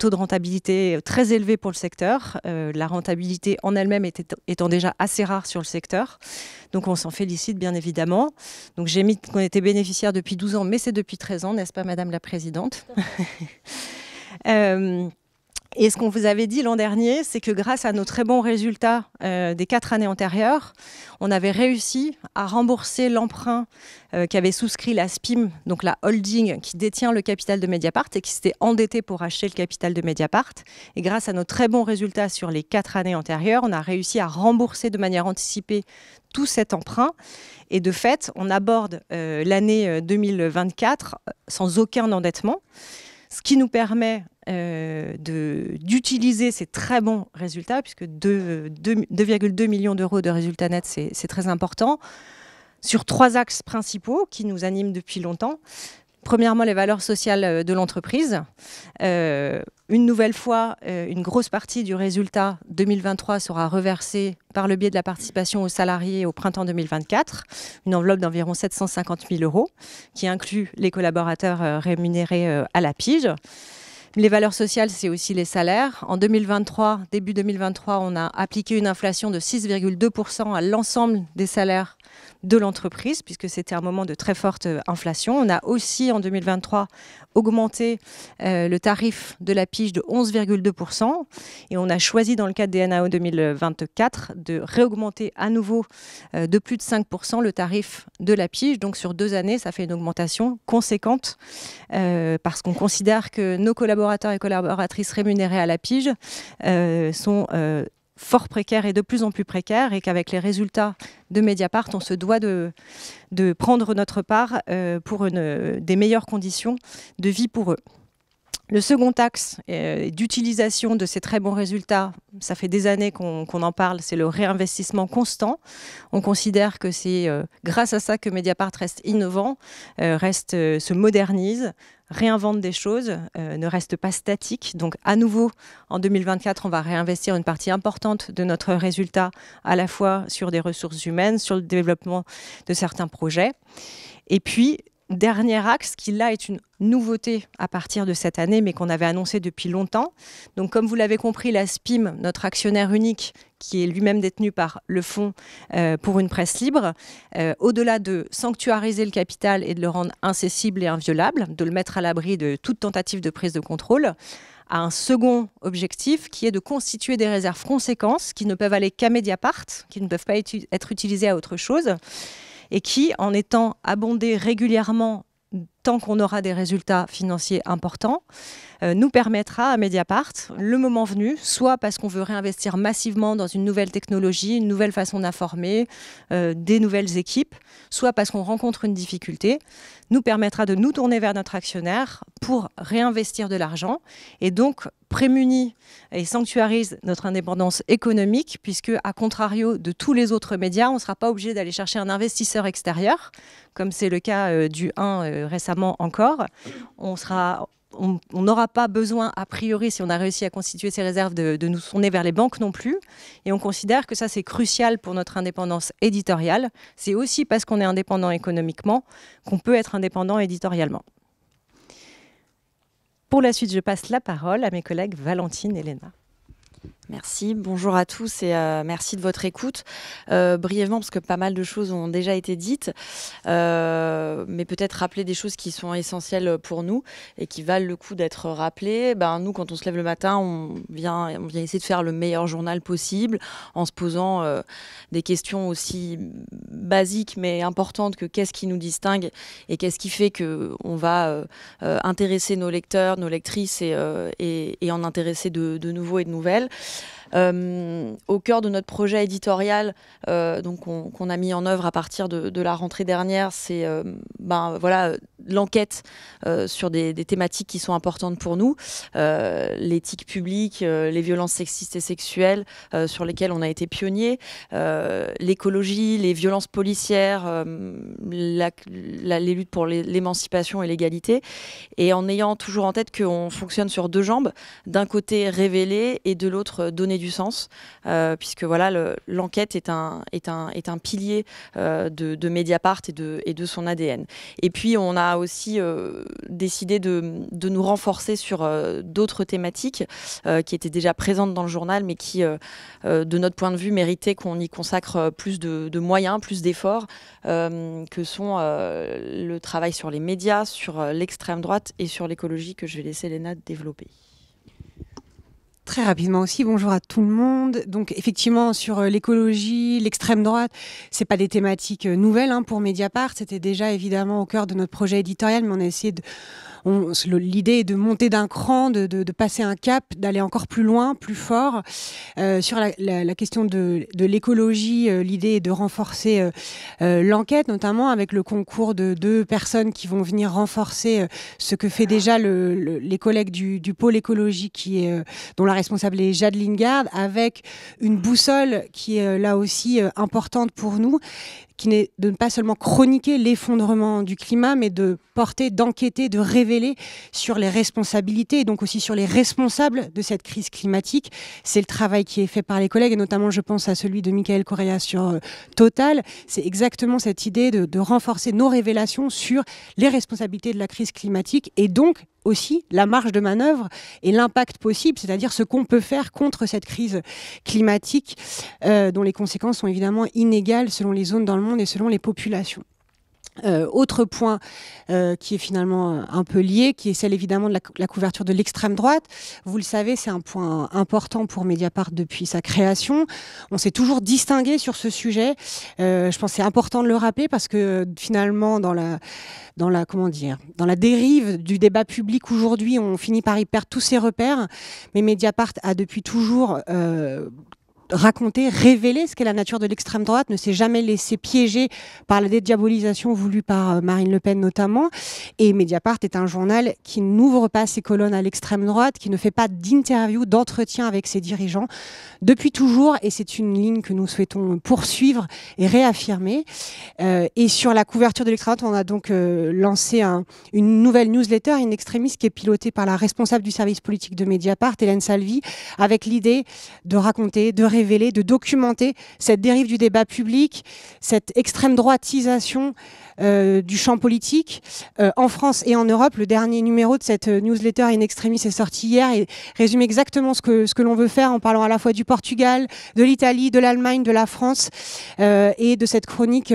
taux de rentabilité très élevé pour le secteur. Euh, la rentabilité en elle-même étant déjà assez rare sur le secteur. Donc on s'en félicite bien évidemment. Donc j'ai mis qu'on était bénéficiaire depuis 12 ans, mais c'est depuis 13 ans, n'est-ce pas Madame la Présidente *laughs* Et ce qu'on vous avait dit l'an dernier, c'est que grâce à nos très bons résultats euh, des quatre années antérieures, on avait réussi à rembourser l'emprunt euh, qu'avait souscrit la SPIM, donc la holding qui détient le capital de Mediapart et qui s'était endettée pour acheter le capital de Mediapart. Et grâce à nos très bons résultats sur les quatre années antérieures, on a réussi à rembourser de manière anticipée tout cet emprunt. Et de fait, on aborde euh, l'année 2024 sans aucun endettement ce qui nous permet euh, d'utiliser ces très bons résultats, puisque 2,2 millions d'euros de résultats nets, c'est très important, sur trois axes principaux qui nous animent depuis longtemps. Premièrement, les valeurs sociales euh, de l'entreprise. Euh, une nouvelle fois, euh, une grosse partie du résultat 2023 sera reversée par le biais de la participation aux salariés au printemps 2024, une enveloppe d'environ 750 000 euros, qui inclut les collaborateurs rémunérés à la pige. Les valeurs sociales, c'est aussi les salaires. En 2023, début 2023, on a appliqué une inflation de 6,2% à l'ensemble des salaires de l'entreprise, puisque c'était un moment de très forte euh, inflation. On a aussi, en 2023, augmenté euh, le tarif de la pige de 11,2%. Et on a choisi, dans le cadre des NAO 2024, de réaugmenter à nouveau euh, de plus de 5% le tarif de la pige. Donc, sur deux années, ça fait une augmentation conséquente, parce qu'on considère que nos collaborateurs et collaboratrices rémunérés à la pige euh, sont euh, fort précaires et de plus en plus précaires et qu'avec les résultats de Mediapart, on se doit de, prendre notre part euh, pour des meilleures conditions de vie pour eux. Le second axe euh, d'utilisation de ces très bons résultats, ça fait des années qu'on en parle, c'est le réinvestissement constant. On considère que c'est euh, grâce à ça que Mediapart reste innovant, euh, reste, se modernise, réinvente des choses, ne reste pas statique. Donc à nouveau, en 2024, on va réinvestir une partie importante de notre résultat à la fois sur des ressources humaines, sur le développement de certains projets. Et puis, Dernier axe, qui là est une nouveauté à partir de cette année, mais qu'on avait annoncé depuis longtemps. Donc, comme vous l'avez compris, la SPIM, notre actionnaire unique, qui est lui-même détenu par le Fonds euh, pour une presse libre, euh, au-delà de sanctuariser le capital et de le rendre incessible et inviolable, de le mettre à l'abri de toute tentative de prise de contrôle, a un second objectif qui est de constituer des réserves conséquences qui ne peuvent aller qu'à Mediapart, qui ne peuvent pas être utilisées à autre chose et qui, en étant abondé régulièrement tant qu'on aura des résultats financiers importants, euh, nous permettra à Mediapart, le moment venu, soit parce qu'on veut réinvestir massivement dans une nouvelle technologie, une nouvelle façon d'informer, euh, des nouvelles équipes, soit parce qu'on rencontre une difficulté, nous permettra de nous tourner vers notre actionnaire pour réinvestir de l'argent et donc prémunit et sanctuarise notre indépendance économique, puisque, à contrario de tous les autres médias, on ne sera pas obligé d'aller chercher un investisseur extérieur, comme c'est le cas euh, du 1 euh, récemment encore. On n'aura pas besoin, a priori, si on a réussi à constituer ces réserves, de, de, nous tourner vers les banques non plus. Et on considère que ça, c'est crucial pour notre indépendance éditoriale. C'est aussi parce qu'on est indépendant économiquement qu'on peut être indépendant éditorialement. Pour la suite, je passe la parole à mes collègues Valentine et Léna. Merci, bonjour à tous et euh, merci de votre écoute. Euh, brièvement, parce que pas mal de choses ont déjà été dites, euh, mais peut-être rappeler des choses qui sont essentielles pour nous et qui valent le coup d'être rappelées. Ben, nous, quand on se lève le matin, on vient, on vient essayer de faire le meilleur journal possible en se posant des questions aussi basiques mais importantes que qu'est-ce qui nous distingue et qu'est-ce qui fait qu'on va intéresser nos lecteurs, nos lectrices et, en intéresser de, de nouveaux et de nouvelles. Euh, au cœur de notre projet éditorial, euh, donc qu'on a mis en œuvre à partir de, la rentrée dernière, c'est euh, ben voilà l'enquête sur des, thématiques qui sont importantes pour nous, l'éthique publique, les violences sexistes et sexuelles sur lesquelles on a été pionnier, l'écologie, les violences policières, la, les luttes pour l'émancipation et l'égalité, et en ayant toujours en tête qu'on fonctionne sur deux jambes, d'un côté révéler et de l'autre donner du sens, euh, puisque voilà, l'enquête est, un, est, un, est un pilier euh, de, Mediapart et de, et de son ADN. Et puis, on a aussi euh, décidé de, nous renforcer sur d'autres thématiques qui étaient déjà présentes dans le journal, mais qui, de notre point de vue, méritaient qu'on y consacre plus de, moyens, plus d'efforts, que sont le travail sur les médias, sur l'extrême droite et sur l'écologie que je vais laisser Léna développer. Très rapidement aussi, bonjour à tout le monde. Donc effectivement sur euh, l'écologie, l'extrême droite, c'est pas des thématiques euh, nouvelles hein, pour Mediapart, c'était déjà évidemment au cœur de notre projet éditorial, mais on a essayé de L'idée est de monter d'un cran, de, passer un cap, d'aller encore plus loin, plus fort. Euh, sur la, question de, l'écologie, euh, l'idée est de renforcer euh, l'enquête, notamment avec le concours de deux personnes qui vont venir renforcer ce que fait déjà les collègues du, pôle écologie, dont la responsable est Jade Lingard, avec une boussole qui est là aussi importante pour nous qui n'est de ne pas seulement chroniquer l'effondrement du climat, mais de porter, d'enquêter, de révéler sur les responsabilités et donc aussi sur les responsables de cette crise climatique. C'est le travail qui est fait par les collègues, et notamment je pense à celui de Michael Correa sur euh, Total. C'est exactement cette idée de, de renforcer nos révélations sur les responsabilités de la crise climatique et donc aussi la marge de manœuvre et l'impact possible, c'est-à-dire ce qu'on peut faire contre cette crise climatique euh, dont les conséquences sont évidemment inégales selon les zones dans le monde et selon les populations. Euh, autre point euh, qui est finalement euh, un peu lié, qui est celle évidemment de la, couverture de l'extrême droite. Vous le savez, c'est un point important pour Mediapart depuis sa création. On s'est toujours distingué sur ce sujet. je pense c'est important de le rappeler parce que finalement, dans la, dans la, comment dire, dans la dérive du débat public aujourd'hui, on finit par y perdre tous ses repères. Mais Mediapart a depuis toujours raconter, révéler ce qu'est la nature de l'extrême droite, ne s'est jamais laissé piéger par la dédiabolisation voulue par euh, Marine Le Pen notamment. Et Mediapart est un journal qui n'ouvre pas ses colonnes à l'extrême droite, qui ne fait pas d'interview, d'entretien avec ses dirigeants depuis toujours. Et c'est une ligne que nous souhaitons poursuivre et réaffirmer. Euh, et sur la couverture de l'extrême droite, on a donc euh, lancé une nouvelle newsletter, une extrémiste qui est pilotée par la responsable du service politique de Mediapart, Hélène Salvi, avec l'idée de raconter, de révéler de documenter cette dérive du débat public, cette extrême droitisation euh, du champ politique euh, en France et en Europe. Le dernier numéro de cette euh, newsletter In Extremis est sorti hier et résume exactement ce que, ce que l'on veut faire en parlant à la fois du Portugal, de l'Italie, de l'Allemagne, de la France et de cette chronique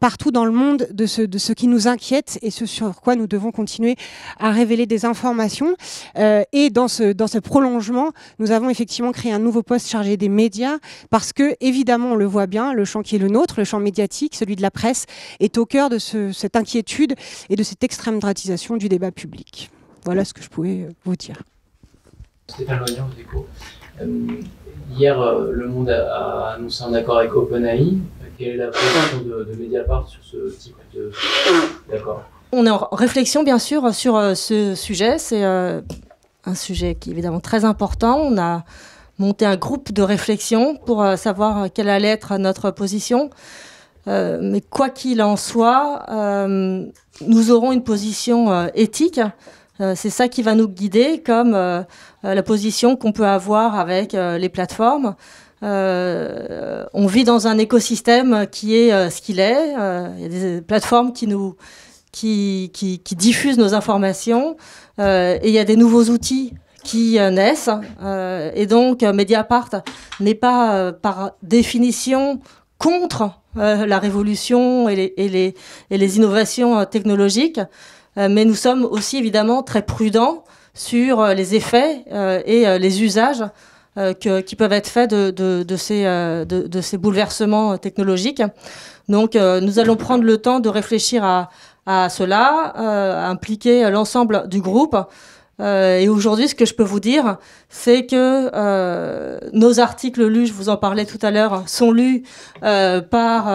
partout dans le monde de ce, de ce qui nous inquiète et ce sur quoi nous devons continuer à révéler des informations. et dans ce, dans ce prolongement, nous avons effectivement créé un nouveau poste chargé des médias parce que, évidemment, on le voit bien, le champ qui est le nôtre, le champ médiatique, celui de la presse, est au cœur de, cette inquiétude et de cette extrême dratisation du débat public. Voilà ce que je pouvais euh, vous dire. Stéphane euh, hier, euh, Le Monde a, annoncé un accord avec OpenAI. Quelle est la position de, Mediapart sur ce type d'accord On est en réflexion, bien sûr, sur ce sujet. C'est un sujet qui est évidemment très important. On a monté un groupe de réflexion pour savoir quelle allait être notre position. Euh, mais quoi qu'il en soit, euh, nous aurons une position euh, éthique. c'est ça qui va nous guider, comme la position qu'on peut avoir avec les plateformes. on vit dans un écosystème qui est ce qu'il est. Il y a des plateformes qui qui diffusent nos informations et il y a des nouveaux outils qui naissent. et donc, Mediapart n'est pas par définition contre euh, la révolution et les, et les, et les innovations euh, technologiques, euh, mais nous sommes aussi évidemment très prudents sur les effets et les usages que, qui peuvent être faits de, de, de, ces, de, ces, bouleversements technologiques. Donc nous allons prendre le temps de réfléchir à, à cela, impliquer l'ensemble du groupe euh, et aujourd'hui, ce que je peux vous dire, c'est que euh, nos articles lus, je vous en parlais tout à l'heure, sont lus euh, par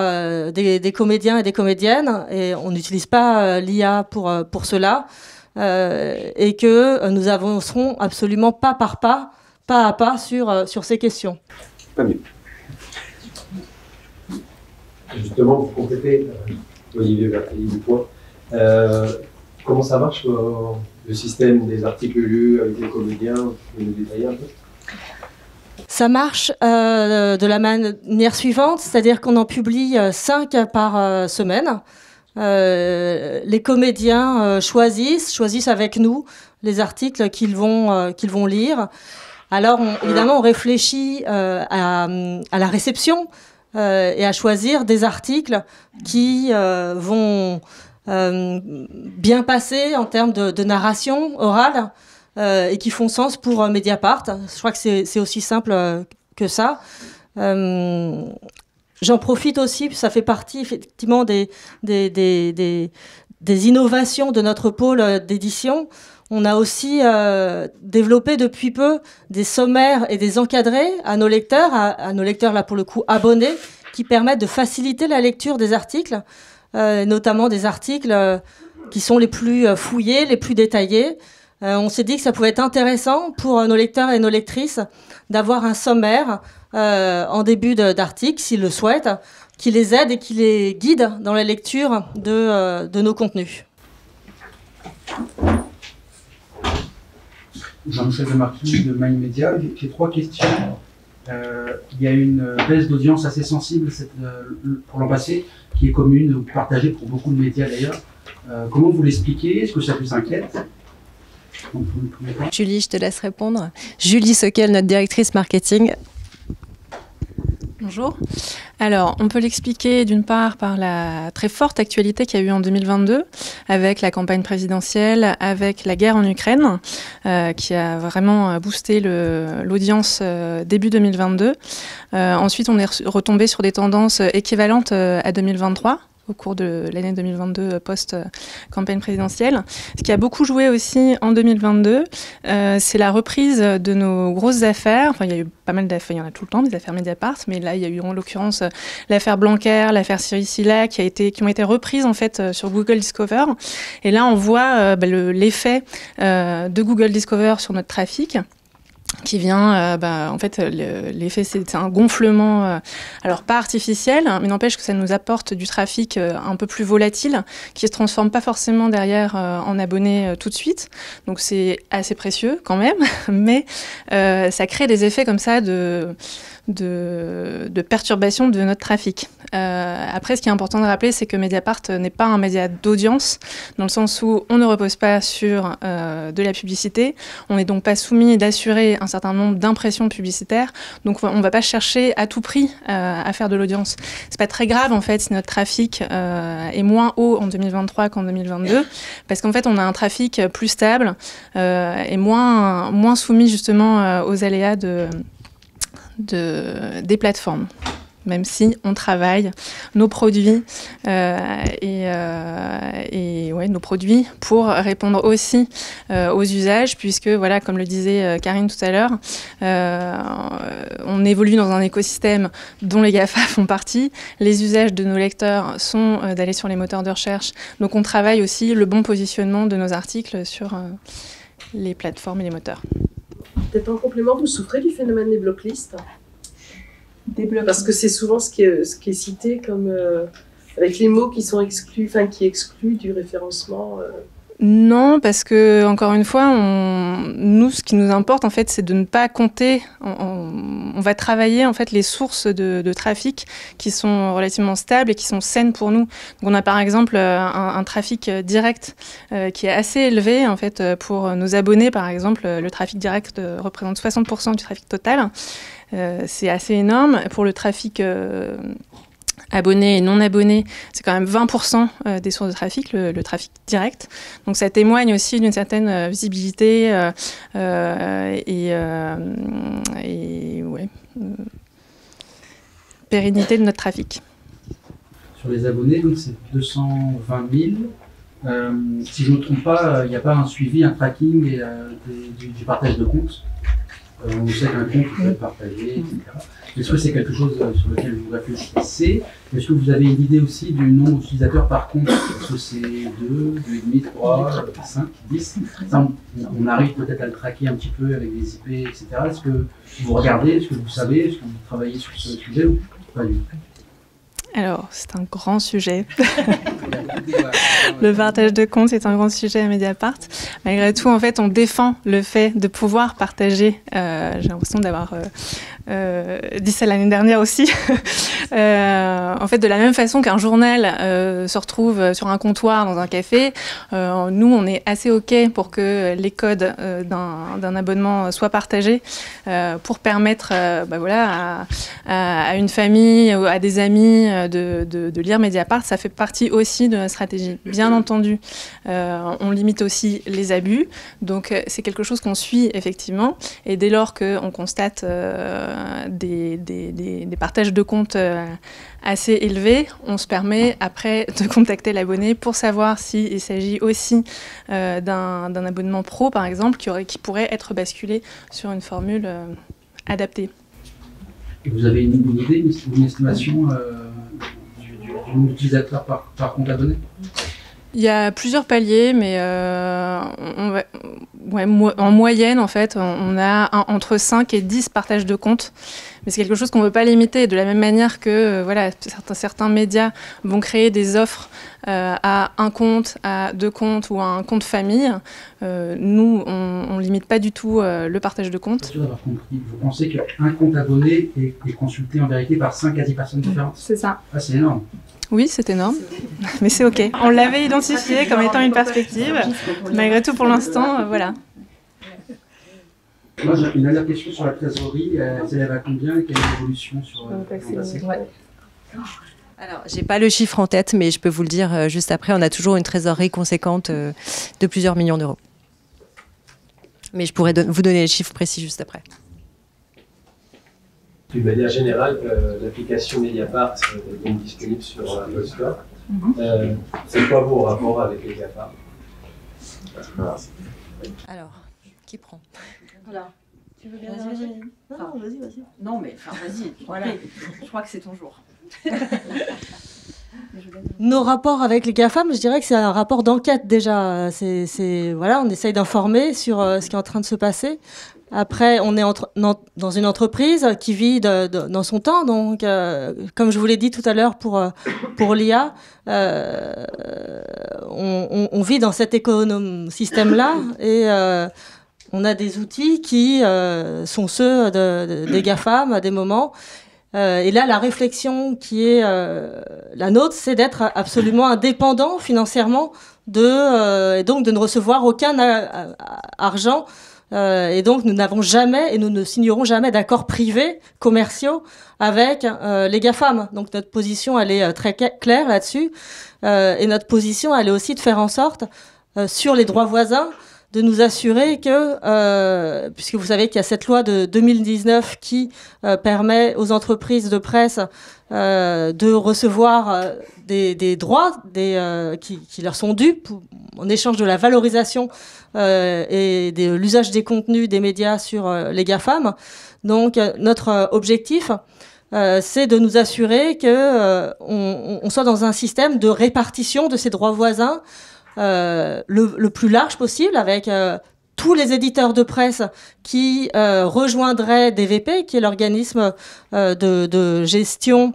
des, comédiens et des comédiennes, et on n'utilise pas l'IA pour, pour cela, et que nous avancerons absolument pas par pas, pas à pas sur, sur ces questions. Pas mieux. Justement, pour compléter, Olivier Bertelli du point, comment ça marche le système des articles lus avec les comédiens Vous nous détailler un peu ça marche euh, de la manière suivante, c'est-à-dire qu'on en publie 5 euh, par euh, semaine. les comédiens choisissent, choisissent avec nous les articles qu'ils vont, qu'ils vont lire. Alors, évidemment, on réfléchit à, à, la réception et à choisir des articles qui vont euh, bien passées en termes de, narration orale euh, et qui font sens pour euh, Mediapart. Je crois que c'est aussi simple que ça. J'en profite aussi, ça fait partie effectivement des, des, innovations de notre pôle d'édition. On a aussi développé depuis peu des sommaires et des encadrés à nos lecteurs, à, nos lecteurs là pour le coup abonnés, qui permettent de faciliter la lecture des articles. Euh, notamment des articles euh, qui sont les plus euh, fouillés, les plus détaillés. on s'est dit que ça pouvait être intéressant pour nos lecteurs et nos lectrices d'avoir un sommaire en début d'article, s'ils le souhaitent, qui les aide et qui les guide dans la lecture de, nos contenus. Jean-Michel Demarquis de Mind Media, j'ai trois questions. il y a une baisse d'audience assez sensible pour l'an passé qui est commune ou partagée pour beaucoup de médias d'ailleurs. Euh, comment vous l'expliquez Est-ce que ça vous inquiète Julie, je te laisse répondre. Julie Soquel, notre directrice marketing, Bonjour. Alors, on peut l'expliquer d'une part par la très forte actualité qu'il y a eu en 2022 avec la campagne présidentielle, avec la guerre en Ukraine, euh, qui a vraiment boosté l'audience euh, début 2022. Euh, ensuite, on est retombé sur des tendances équivalentes à 2023 au cours de l'année 2022 euh, post-campagne euh, présidentielle. Ce qui a beaucoup joué aussi en 2022, euh, c'est la reprise de nos grosses affaires. Enfin, il y a eu pas mal d'affaires, il y en a tout le temps, des affaires Mediapart, mais là, il y a eu en l'occurrence l'affaire Blanquer, l'affaire Siricilla, qui, a été, qui ont été reprises en fait sur Google Discover. Et là, on voit bah, l'effet de Google Discover sur notre trafic qui vient, euh, bah, en fait, l'effet, c'est un gonflement, euh, alors pas artificiel, hein, mais n'empêche que ça nous apporte du trafic euh, un peu plus volatile, qui se transforme pas forcément derrière en abonnés tout de suite. Donc c'est assez précieux quand même, *laughs* mais ça crée des effets comme ça de perturbation de notre trafic. Euh, après, ce qui est important de rappeler, c'est que Mediapart n'est pas un média d'audience, dans le sens où on ne repose pas sur euh, de la publicité, on n'est donc pas soumis d'assurer un certain nombre d'impressions publicitaires, donc on ne va pas chercher à tout prix euh, à faire de l'audience. n'est pas très grave en fait si notre trafic est moins haut en 2023 qu'en 2022, parce qu'en fait on a un trafic plus stable et moins, soumis justement aux aléas de, des plateformes même si on travaille nos produits euh, et, euh, nos produits pour répondre aussi euh, aux usages, puisque voilà, comme le disait Karine tout à l'heure, on évolue dans un écosystème dont les GAFA *laughs* font partie. Les usages de nos lecteurs sont d'aller sur les moteurs de recherche, donc on travaille aussi le bon positionnement de nos articles sur les plateformes et les moteurs. Peut-être en complément, vous souffrez du phénomène des blocklists parce que c'est souvent ce qui est, ce qui est cité comme euh, avec les mots qui sont exclus, enfin qui excluent du référencement. Euh. Non, parce que encore une fois, on, nous, ce qui nous importe en fait, c'est de ne pas compter. On, va travailler en fait les sources de, trafic qui sont relativement stables et qui sont saines pour nous. Donc, on a par exemple euh, un, trafic direct qui est assez élevé en fait pour nos abonnés. Par exemple, le trafic direct représente 60% du trafic total. Euh, c'est assez énorme. Pour le trafic euh, abonné et non abonné, c'est quand même 20% euh, des sources de trafic, le, trafic direct. Donc ça témoigne aussi d'une certaine visibilité et, pérennité de notre trafic. Sur les abonnés, donc c'est 220 000. si je ne me trompe pas, il n'y a pas un suivi, un tracking et, du, du, partage de comptes vous euh, sait un compte vous partagé, etc. Est-ce que c'est quelque chose euh, sur lequel vous réfléchissez Est-ce que vous avez une idée aussi du nombre d'utilisateurs par compte Est-ce que c'est 2, 2,5, 3, 5, 10 on, arrive peut-être à le traquer un petit peu avec des IP, etc. Est-ce que vous regardez Est-ce que vous savez Est-ce que vous travaillez sur ce sujet ou pas du tout alors, c'est un grand sujet. le partage de comptes est un grand sujet à Mediapart. Malgré tout, en fait, on défend le fait de pouvoir partager. Euh, j'ai l'impression d'avoir euh, euh, dit ça l'année dernière aussi. *laughs* en fait, de la même façon qu'un journal se retrouve sur un comptoir dans un café, nous, on est assez OK pour que les codes d'un abonnement soient partagés pour permettre bah voilà, à, une famille ou à des amis de, lire Mediapart, ça fait partie aussi de la stratégie. Bien entendu, euh, on limite aussi les abus, donc euh, c'est quelque chose qu'on suit effectivement, et dès lors qu'on constate euh, des, partages de comptes assez élevés, on se permet après de contacter l'abonné pour savoir s'il s'agit aussi d'un abonnement pro, par exemple, qui pourrait être basculé sur une formule adaptée vous avez une, une idée, une, estimation euh, du, du, nombre d'utilisateurs par, par compte abonné il y a plusieurs paliers, mais euh, en moyenne, en fait, on a entre 5 et 10 partages de comptes. Mais c'est quelque chose qu'on ne veut pas limiter. De la même manière que euh, voilà, certains, certains, médias vont créer des offres euh, à un compte, à deux comptes ou à un compte famille, nous, on ne limite pas du tout le partage de comptes. Vous pensez qu'un compte abonné est, consulté en vérité par 5 à 10 personnes différentes C'est ça. Ah, c'est énorme. Oui, c'est énorme, *laughs* mais c'est OK. On l'avait identifié comme étant une perspective. Malgré tout, pour l'instant, euh, voilà. Moi, j'ai une dernière question sur la trésorerie. Elle euh, s'élève combien et quelle est l'évolution sur euh, alors, j'ai pas le chiffre en tête, mais je peux vous le dire juste après. On a toujours une trésorerie conséquente de plusieurs millions d'euros. Mais je pourrais vous donner les chiffres précis juste après d'une manière générale, euh, l'application Mediapart euh, est donc disponible sur Apple euh, Store. Mhm. Euh, c'est quoi vos rapports avec les GAFAM Alors, qui prend Voilà. Tu veux bien vas -y, vas -y. Non, non vas-y, vas-y. Non, mais vas-y. *laughs* voilà. Je crois que c'est ton jour. *laughs* Nos rapports avec les GAFAM, je dirais que c'est un rapport d'enquête déjà. C'est, voilà, on essaye d'informer sur ce qui est en train de se passer. Après, on est dans une entreprise qui vit dans son temps. Donc, euh, comme je vous l'ai dit tout à l'heure pour, euh, pour l'IA, euh, on, vit dans cet écosystème-là *coughs* et on a des outils qui sont ceux de, des GAFAM à des moments. et là, la réflexion qui est la nôtre, c'est d'être absolument indépendant financièrement et donc de ne recevoir aucun argent euh, et donc, nous n'avons jamais et nous ne signerons jamais d'accords privés commerciaux avec euh, les GAFAM. Donc, notre position, elle est euh, très claire là-dessus. et notre position, elle est aussi de faire en sorte, sur les droits voisins, de nous assurer que, euh, puisque vous savez qu'il y a cette loi de 2019 qui euh, permet aux entreprises de presse euh, de recevoir des, droits qui, leur sont dus en échange de la valorisation et de l'usage des contenus des médias sur les GAFAM. Donc notre objectif, c'est de nous assurer que soit dans un système de répartition de ces droits voisins euh, le, le, plus large possible avec euh, tous les éditeurs de presse qui euh, rejoindraient DVP, qui est l'organisme de, de, gestion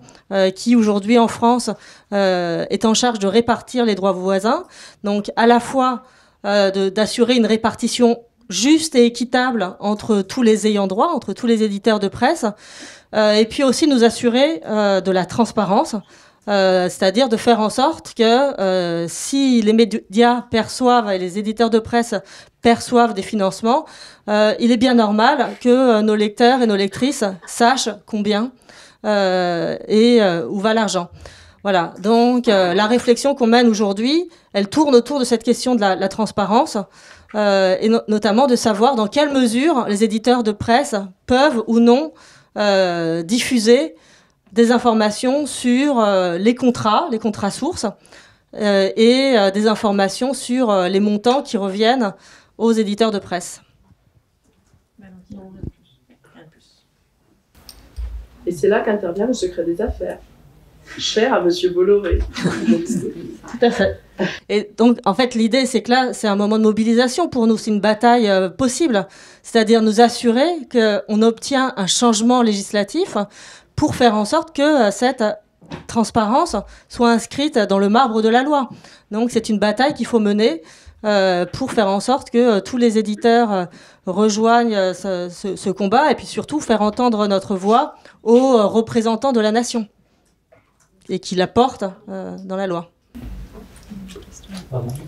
qui aujourd'hui en France est en charge de répartir les droits voisins. Donc à la fois d'assurer une répartition juste et équitable entre tous les ayants droit, entre tous les éditeurs de presse, et puis aussi nous assurer de la transparence. Euh, c'est-à-dire de faire en sorte que euh, si les médias perçoivent et les éditeurs de presse perçoivent des financements, euh, il est bien normal que nos lecteurs et nos lectrices sachent combien et où va l'argent. Voilà, donc la réflexion qu'on mène aujourd'hui, elle tourne autour de cette question de la, transparence. et notamment de savoir dans quelle mesure les éditeurs de presse peuvent ou non diffuser des informations sur euh, les contrats, les contrats sources, euh, et euh, des informations sur les montants qui reviennent aux éditeurs de presse. Et c'est là qu'intervient le secret des affaires, cher à Monsieur Bolloré. Tout à fait. Et donc, en fait, l'idée, c'est que là, c'est un moment de mobilisation pour nous, c'est une bataille possible. C'est-à-dire nous assurer qu'on obtient un changement législatif pour faire en sorte que euh, cette euh, transparence soit inscrite dans le marbre de la loi. Donc c'est une bataille qu'il faut mener euh, pour faire en sorte que tous les éditeurs rejoignent ce, combat et puis surtout faire entendre notre voix aux représentants de la nation et qui la portent dans la loi.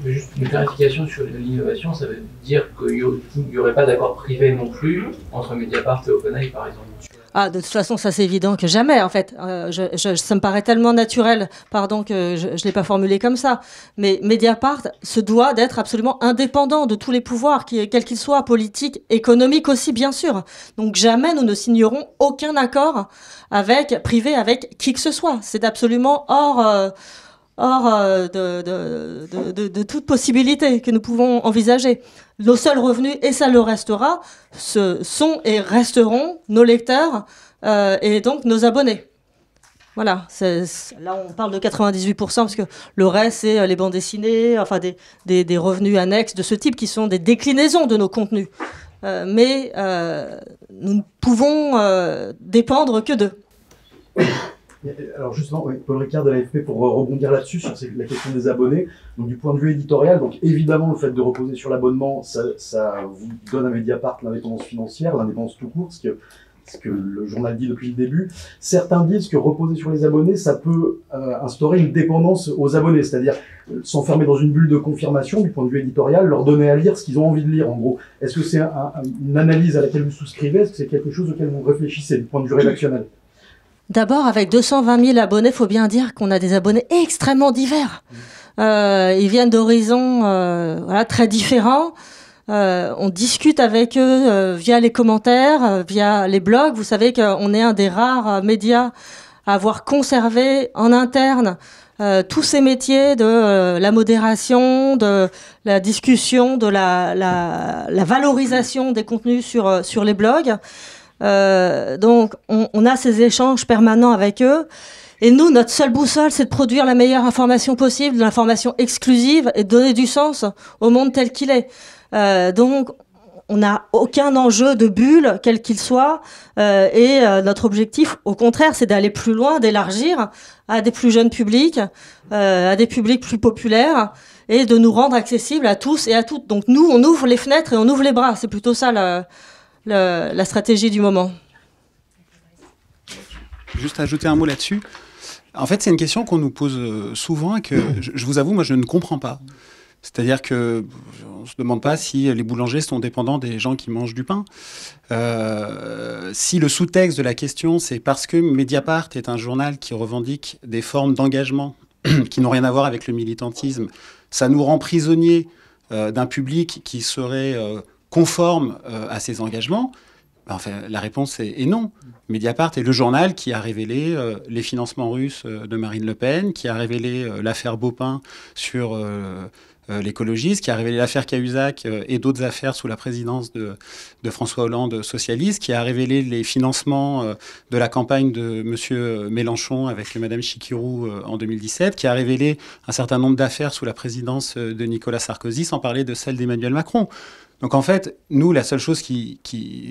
juste une clarification sur l'innovation, ça veut dire qu'il n'y aurait pas d'accord privé non plus entre Mediapart et OpenAI par exemple ah, de toute façon, ça c'est évident que jamais, en fait. Euh, ça me paraît tellement naturel, pardon, que je ne l'ai pas formulé comme ça. Mais Mediapart se doit d'être absolument indépendant de tous les pouvoirs, quels qu'ils soient, politiques, économiques aussi, bien sûr. Donc jamais nous ne signerons aucun accord avec privé avec qui que ce soit. C'est absolument hors, euh, Or, euh, de, de, de, toute possibilité que nous pouvons envisager. Nos seuls revenus, et ça le restera, ce sont et resteront nos lecteurs euh, et donc nos abonnés. Voilà, là on parle de 98% parce que le reste c'est euh, les bandes dessinées, enfin des, revenus annexes de ce type qui sont des déclinaisons de nos contenus. mais nous ne pouvons dépendre que d'eux. Euh, alors justement, Paul Ricard de l'AFP, pour euh, rebondir là-dessus, sur la question des abonnés, donc du point de vue éditorial, donc évidemment le fait de reposer sur l'abonnement, ça, ça, vous donne à Mediapart l'indépendance financière, l'indépendance tout court, ce que, ce que le journal dit depuis le début. Certains disent que reposer sur les abonnés, ça peut euh, instaurer une dépendance aux abonnés, c'est-à-dire s'enfermer dans une bulle de confirmation du point de vue éditorial, leur donner à lire ce qu'ils ont envie de lire en gros. Est-ce que c'est une analyse à laquelle vous souscrivez Est-ce que c'est quelque chose auquel vous réfléchissez du point de vue rédactionnel D'abord, avec 220 000 abonnés, faut bien dire qu'on a des abonnés extrêmement divers. Mm. Euh, ils viennent d'horizons euh, très différents. Euh, on discute avec eux via les commentaires, via les blogs. Vous savez qu'on est un des rares médias à avoir conservé en interne tous ces métiers de la modération, de la discussion, de la, la, valorisation des contenus sur les blogs. Euh, donc, on, a ces échanges permanents avec eux. Et nous, notre seule boussole, c'est de produire la meilleure information possible, de l'information exclusive et de donner du sens au monde tel qu'il est. Euh, donc, on n'a aucun enjeu de bulle, quel qu'il soit. Euh, et notre objectif, au contraire, c'est d'aller plus loin, d'élargir à des plus jeunes publics, à des publics plus populaires, et de nous rendre accessibles à tous et à toutes. Donc nous, on ouvre les fenêtres et on ouvre les bras. C'est plutôt ça la, la stratégie du moment. Juste ajouter un mot là-dessus. En fait, c'est une question qu'on nous pose euh, souvent et que je vous avoue, moi, je ne comprends pas. C'est-à-dire que on se demande pas si les boulangers sont dépendants des gens qui mangent du pain. Euh, si le sous-texte de la question, c'est parce que Mediapart est un journal qui revendique des formes d'engagement *clears throat* qui n'ont rien à voir avec le militantisme, ça nous rend prisonniers euh, d'un public qui serait conforme euh, à ses engagements ben, Enfin, la réponse est, non. Mediapart est le journal qui a révélé euh, les financements russes euh, de Marine Le Pen, qui a révélé l'affaire Baupin sur l'écologiste, qui a révélé l'affaire Cahuzac et d'autres affaires sous la présidence de, François Hollande socialiste, qui a révélé les financements de la campagne de M. Mélenchon avec Mme Chikirou en 2017, qui a révélé un certain nombre d'affaires sous la présidence de Nicolas Sarkozy, sans parler de celle d'Emmanuel Macron. Donc en fait, nous, la seule chose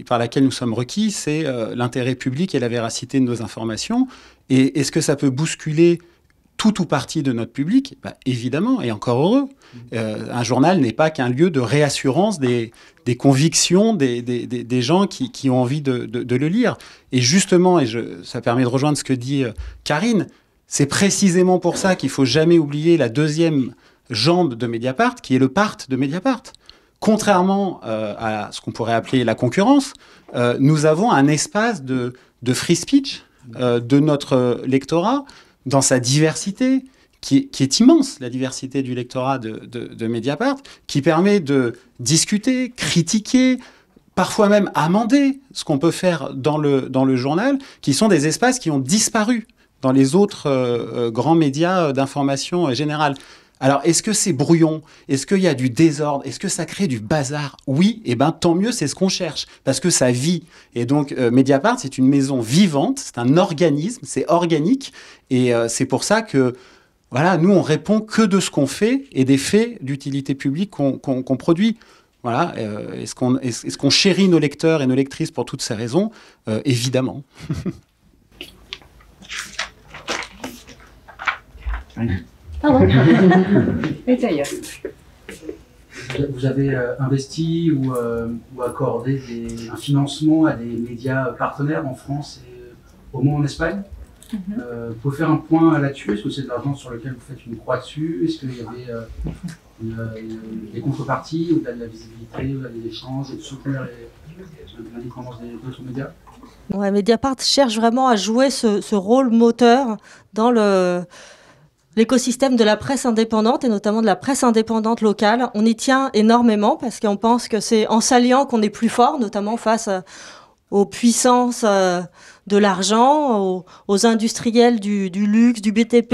par laquelle nous sommes requis, c'est euh, l'intérêt public et la véracité de nos informations. Et est-ce que ça peut bousculer tout ou partie de notre public bah, Évidemment, et encore heureux. Mmh. Euh, un journal n'est pas qu'un lieu de réassurance des, convictions des, gens qui, ont envie de, le lire. Et justement, et ça permet de rejoindre ce que dit euh, Karine, c'est précisément pour ça qu'il faut jamais oublier la deuxième jambe de Mediapart, qui est le part de Mediapart. Contrairement euh, à ce qu'on pourrait appeler la concurrence, euh, nous avons un espace de, free speech euh, de notre lectorat dans sa diversité, qui est, immense, la diversité du lectorat de, Mediapart, qui permet de discuter, critiquer, parfois même amender ce qu'on peut faire dans le, journal, qui sont des espaces qui ont disparu dans les autres grands médias d'information générale. Alors, est-ce que c'est brouillon Est-ce qu'il y a du désordre Est-ce que ça crée du bazar Oui, et eh ben tant mieux, c'est ce qu'on cherche, parce que ça vit. Et donc, euh, Mediapart, c'est une maison vivante, c'est un organisme, c'est organique, et euh, c'est pour ça que voilà, nous, on répond que de ce qu'on fait et des faits d'utilité publique qu'on produit. Voilà, euh, est-ce qu'on est chérit nos lecteurs et nos lectrices pour toutes ces raisons Évidemment. *laughs* *laughs* Vous avez euh, investi ou, euh, accordé un financement à des médias partenaires en France et euh, au moins en Espagne. Mm Pour faire un point là-dessus Est-ce que c'est de l'argent sur lequel vous faites une croix dessus Est-ce qu'il y avait des contreparties, ou de la visibilité, ou des échanges, et de soutenir l'indépendance des autres médias ouais, Mediapart cherche vraiment à jouer ce rôle moteur dans le L'écosystème de la presse indépendante et notamment de la presse indépendante locale, on y tient énormément parce qu'on pense que c'est en s'alliant qu'on est plus fort, notamment face euh, aux puissances euh, de l'argent, aux, industriels du, du, luxe, du BTP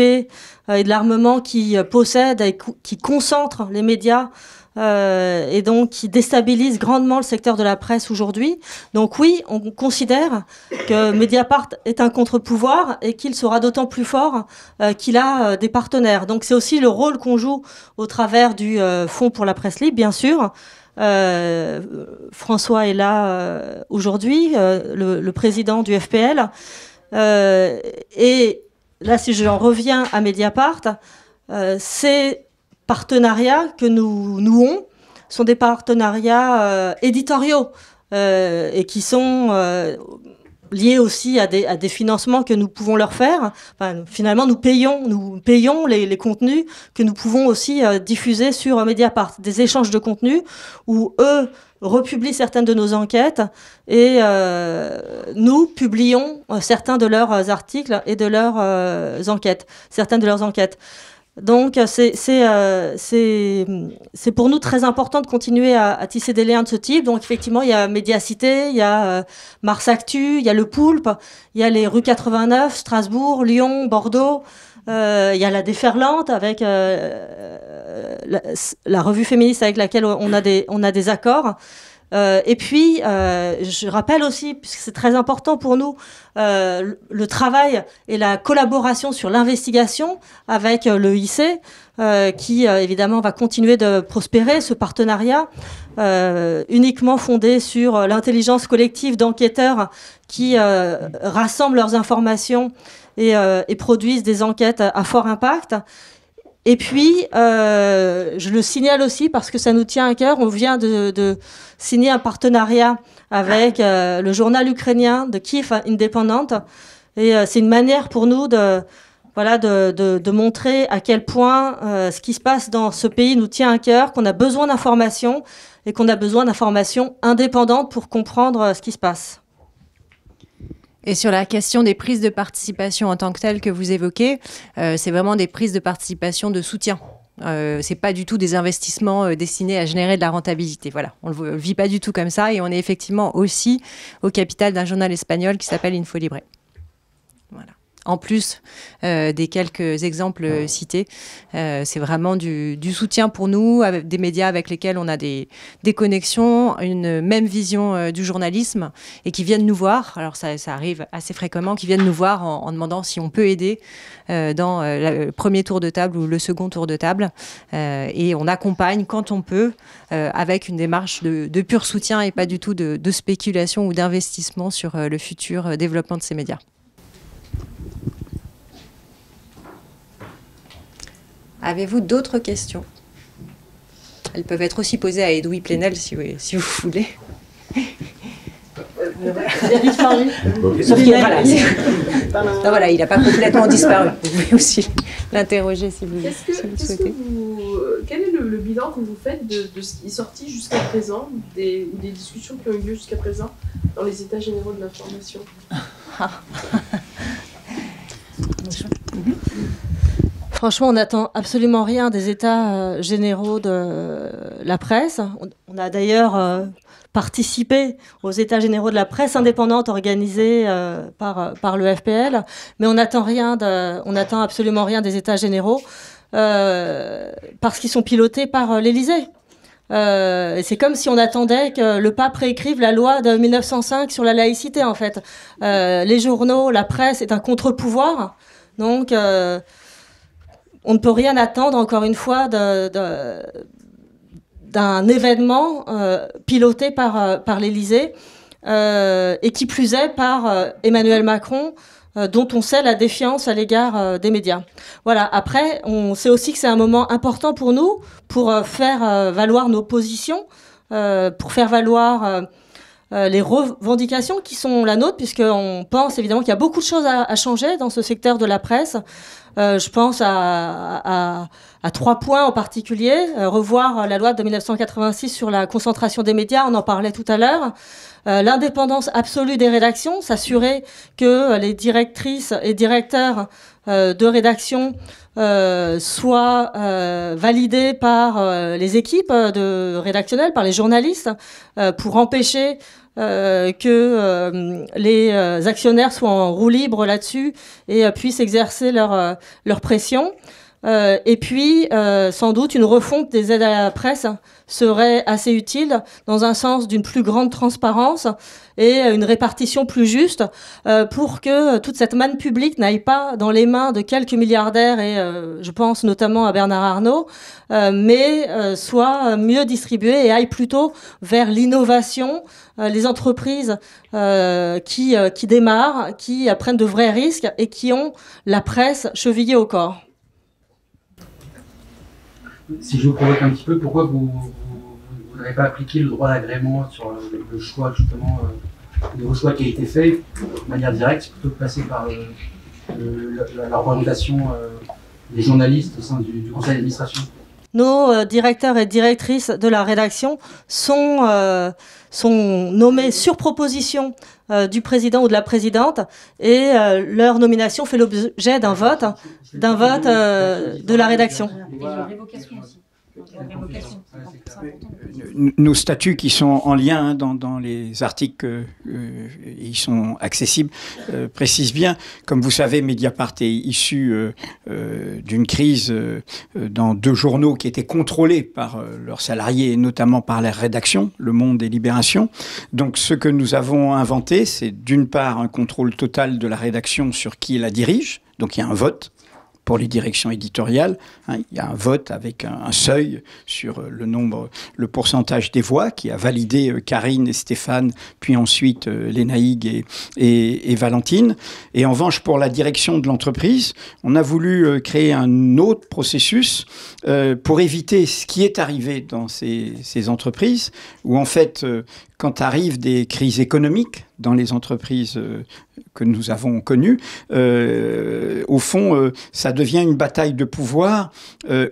euh, et de l'armement qui possèdent et qui concentrent les médias euh, et donc qui déstabilise grandement le secteur de la presse aujourd'hui. Donc oui, on considère que Mediapart est un contre-pouvoir et qu'il sera d'autant plus fort euh, qu'il a euh, des partenaires. Donc c'est aussi le rôle qu'on joue au travers du Fonds pour la presse libre, bien sûr. François est là aujourd'hui, le, le, président du FPL. et là, si j'en reviens à Mediapart, c'est partenariats que nous nouons sont des partenariats euh, éditoriaux euh, et qui sont euh, liés aussi à des, financements que nous pouvons leur faire. finalement, nous payons, nous payons les, les, contenus que nous pouvons aussi diffuser sur Mediapart, des échanges de contenus où eux republient certaines de nos enquêtes et nous publions certains de leurs articles et de leurs enquêtes, certaines de leurs enquêtes. Donc euh, c'est euh, pour nous très important de continuer à, à, tisser des liens de ce type. Donc effectivement, il y a Médiacité, il y a euh, Mars Actu, il y a Le Poulpe, il y a les rues 89, Strasbourg, Lyon, Bordeaux. Euh, il y a la déferlante avec la, la, revue féministe avec laquelle on a des, on a des accords. Euh, et puis, euh, je rappelle aussi, puisque c'est très important pour nous, euh, le travail et la collaboration sur l'investigation avec le IC, qui évidemment va continuer de prospérer, ce partenariat uniquement fondé sur l'intelligence collective d'enquêteurs qui rassemblent leurs informations et produisent des enquêtes à fort impact. Et puis, euh, je le signale aussi parce que ça nous tient à cœur. On vient de, signer un partenariat avec euh, le journal ukrainien de Kiev Indépendante. Et euh, c'est une manière pour nous de, voilà, de montrer à quel point ce qui se passe dans ce pays nous tient à cœur, qu'on a besoin d'informations et qu'on a besoin d'informations indépendantes pour comprendre ce qui se passe. Et sur la question des prises de participation en tant que telles que vous évoquez, euh, c'est vraiment des prises de participation de soutien. Ce euh, c'est pas du tout des investissements euh, destinés à générer de la rentabilité. Voilà, on le vit pas du tout comme ça et on est effectivement aussi au capital d'un journal espagnol qui s'appelle Info Libre. Voilà en plus euh, des quelques exemples euh, cités. Euh, c'est vraiment du, soutien pour nous, des médias avec lesquels on a des, connexions, une même vision du journalisme et qui viennent nous voir. Alors ça, arrive assez fréquemment, qui viennent nous voir en, demandant si on peut aider dans le premier tour de table ou le second tour de table. et on accompagne quand on peut avec une démarche de, pur soutien et pas du tout de spéculation ou d'investissement sur le futur développement de ces médias. Avez-vous d'autres questions Elles peuvent être aussi posées à Edoui Plenel si vous, si vous voulez. Il a disparu. il n'a pas complètement disparu. Vous pouvez aussi l'interroger si vous, le souhaitez. Euh, quel est le, bilan que vous faites de, ce qui est sorti jusqu'à présent, des, des discussions qui ont eu lieu jusqu'à présent dans les états généraux de l'information *laughs* Franchement, on n'attend absolument rien des États euh, généraux de la presse. On, a d'ailleurs euh, participé aux États généraux de la presse indépendante organisés euh, par, le FPL, mais on n'attend rien, on attend absolument rien des États généraux parce qu'ils sont pilotés par l'Élysée. c'est comme si on attendait que le pape réécrive la loi de 1905 sur la laïcité, en fait. les journaux, la presse est un contre-pouvoir. Donc, on ne peut rien attendre, encore une fois, d'un événement euh, piloté par, euh, l'Élysée euh, et qui plus est par Emmanuel Macron dont on sait la défiance à l'égard des médias. Voilà, après, on sait aussi que c'est un moment important pour nous, pour faire valoir nos positions, pour faire valoir les revendications qui sont la nôtre, puisqu'on pense évidemment qu'il y a beaucoup de choses à, à changer dans ce secteur de la presse. Euh, je pense à, trois points en particulier. Euh, revoir la loi de 1986 sur la concentration des médias, on en parlait tout à l'heure. Euh, l'indépendance absolue des rédactions, s'assurer que les directrices et directeurs de rédaction soient validés par les équipes de rédactionnelles, par les journalistes, pour empêcher euh, que euh, les euh, actionnaires soient en roue libre là-dessus et puissent exercer leur, leur pression. Euh, et puis, euh, sans doute, une refonte des aides à la presse serait assez utile dans un sens d'une plus grande transparence et une répartition plus juste euh, pour que toute cette manne publique n'aille pas dans les mains de quelques milliardaires et je pense notamment à Bernard Arnault, mais soit mieux distribuée et aille plutôt vers l'innovation, les entreprises qui, qui démarrent, qui prennent de vrais risques et qui ont la presse chevillée au corps si je vous provoque un petit peu, pourquoi vous, n'avez pas appliqué le droit d'agrément sur le, choix, justement, euh, le choix qui a été fait de manière directe, plutôt que passer par euh, la, représentation euh, des journalistes au sein du conseil d'administration nos euh, directeurs et directrices de la rédaction sont, euh, sont nommés sur proposition euh, du président ou de la présidente et leur nomination fait l'objet d'un vote, d'un vote de la rédaction. Euh, nos statuts qui sont en lien hein, dans, les articles, euh, ils sont accessibles, euh, précisent bien, comme vous savez, Mediapart est issu d'une crise dans deux journaux qui étaient contrôlés par leurs salariés, et notamment par leur rédaction, Le Monde et Libération. Donc ce que nous avons inventé, c'est d'une part un contrôle total de la rédaction sur qui la dirige, donc il y a un vote pour les directions éditoriales. Hein, il y a un vote avec un, seuil sur euh, le nombre, le pourcentage des voix qui a validé euh, Karine et Stéphane, puis ensuite euh, et, et, Valentine. Et en revanche, pour la direction de l'entreprise, on a voulu euh, créer un autre processus pour éviter ce qui est arrivé dans ces, ces entreprises, où en fait, quand arrivent des crises économiques dans les entreprises euh, que nous avons connues, euh, au fond, euh, ça devient une bataille de pouvoir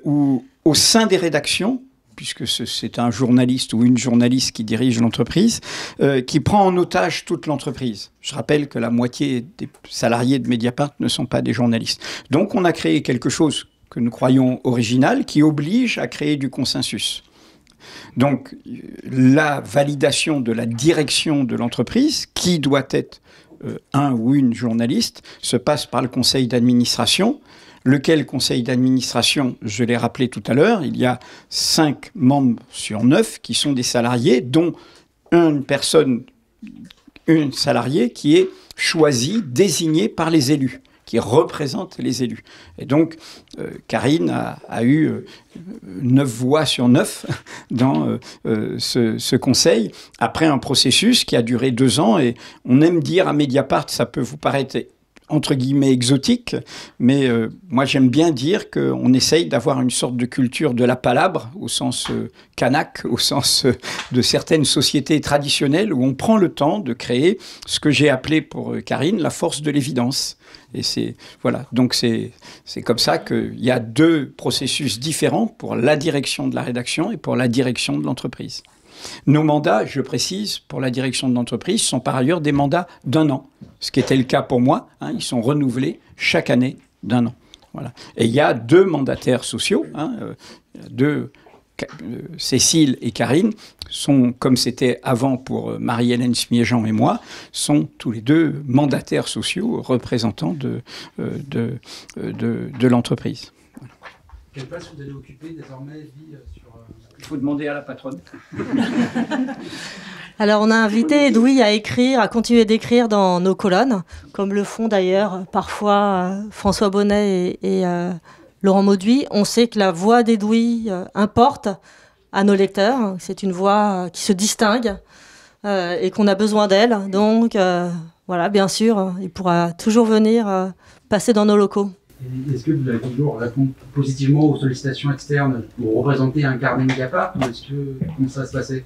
où, au sein des rédactions, puisque c'est un journaliste ou une journaliste qui dirige l'entreprise, qui prend en otage toute l'entreprise. Je rappelle que la moitié des salariés de Mediapart ne sont pas des journalistes. Donc on a créé quelque chose que nous croyons original, qui oblige à créer du consensus. Donc la validation de la direction de l'entreprise, qui doit être euh, un ou une journaliste, se passe par le conseil d'administration. Lequel conseil d'administration, je l'ai rappelé tout à l'heure, il y a cinq membres sur neuf qui sont des salariés, dont une personne, une salariée qui est choisie, désignée par les élus représente représentent les élus. Et donc, euh, Karine a, eu euh, neuf voix sur neuf *laughs* dans euh, ce, ce, conseil, après un processus qui a duré deux ans. Et on aime dire à Mediapart, ça peut vous paraître entre guillemets exotique, mais euh, moi j'aime bien dire qu'on essaye d'avoir une sorte de culture de la palabre au sens canaque, euh, kanak, au sens euh, de certaines sociétés traditionnelles où on prend le temps de créer ce que j'ai appelé pour Karine la force de l'évidence. Et c'est voilà, donc c'est c'est comme ça qu'il y a deux processus différents pour la direction de la rédaction et pour la direction de l'entreprise. Nos mandats, je précise, pour la direction de l'entreprise, sont par ailleurs des mandats d'un an, ce qui était le cas pour moi. Hein, ils sont renouvelés chaque année d'un an. Voilà. Et il y a deux mandataires sociaux, hein, euh, euh, Cécile et Karine sont, comme c'était avant pour euh, Marie-Hélène Smiéjean et moi, sont tous les deux mandataires sociaux représentants de, de, l'entreprise. vous occuper il faut demander à la patronne. *laughs* Alors, on a invité Edoui à écrire, à continuer d'écrire dans nos colonnes, comme le font d'ailleurs parfois euh, François Bonnet et, euh, Laurent Mauduit. On sait que la voix d'Edoui euh, importe à nos lecteurs. C'est une voix qui se distingue et qu'on a besoin d'elle. Donc, voilà, bien sûr, il pourra toujours venir passer dans nos locaux. Est-ce que vous avez toujours répondu positivement aux sollicitations externes pour représenter un carnet Mediapart ou est-ce que comment ça va se passer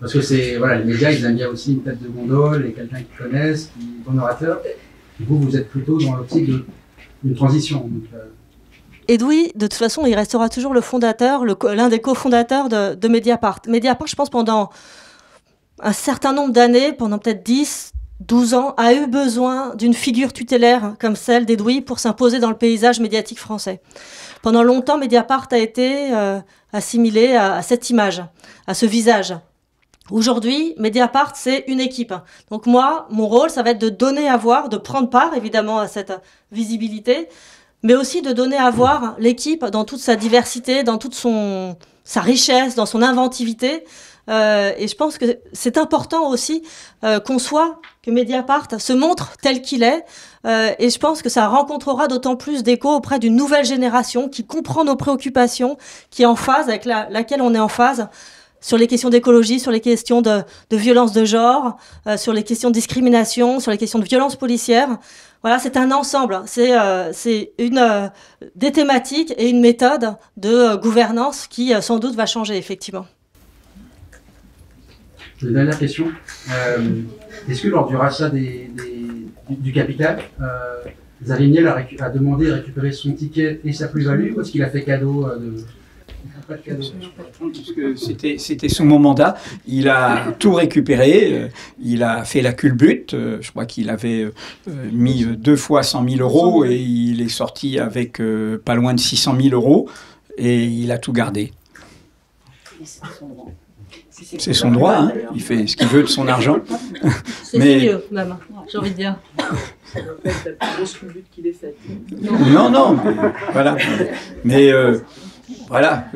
Parce que c'est voilà, les médias, ils aiment bien aussi une tête de gondole et quelqu'un qu'ils connaissent, qui est bon orateur. Et vous, vous êtes plutôt dans l'optique d'une transition. Donc, euh. oui, de toute façon, il restera toujours le fondateur, l'un des cofondateurs de, de Mediapart. Mediapart, je pense, pendant un certain nombre d'années, pendant peut-être 10, 12 ans, a eu besoin d'une figure tutélaire comme celle d'Edoui pour s'imposer dans le paysage médiatique français. Pendant longtemps, Mediapart a été euh, assimilé à, cette image, à ce visage. Aujourd'hui, Mediapart, c'est une équipe. Donc moi, mon rôle, ça va être de donner à voir, de prendre part évidemment à cette visibilité, mais aussi de donner à voir l'équipe dans toute sa diversité, dans toute son, sa richesse, dans son inventivité. Euh, et je pense que c'est important aussi euh, qu'on soit que Mediapart se montre tel qu'il est. Euh, et je pense que ça rencontrera d'autant plus d'écho auprès d'une nouvelle génération qui comprend nos préoccupations, qui est en phase avec laquelle on est en phase sur les questions d'écologie, sur les questions de, de violence de genre, euh, sur les questions de discrimination, sur les questions de violence policière. Voilà, c'est un ensemble, c'est euh, une euh, des thématiques et une méthode de gouvernance qui sans doute va changer effectivement la dernière question. Euh, est-ce que lors du rachat du, capital, Zariniel euh, a, demandé de récupérer son ticket et sa plus-value ou est-ce qu'il a fait cadeau euh, de... C'était son mon mandat. Il a tout récupéré. Il a fait la culbute. Je crois qu'il avait mis deux fois 100 000 euros et il est sorti avec pas loin de 600 000 euros et il a tout gardé. C'est son droit, hein. il fait ce qu'il veut de son argent. C'est Mais... sérieux, même, j'ai envie de dire. Non, non, voilà. Mais euh, voilà.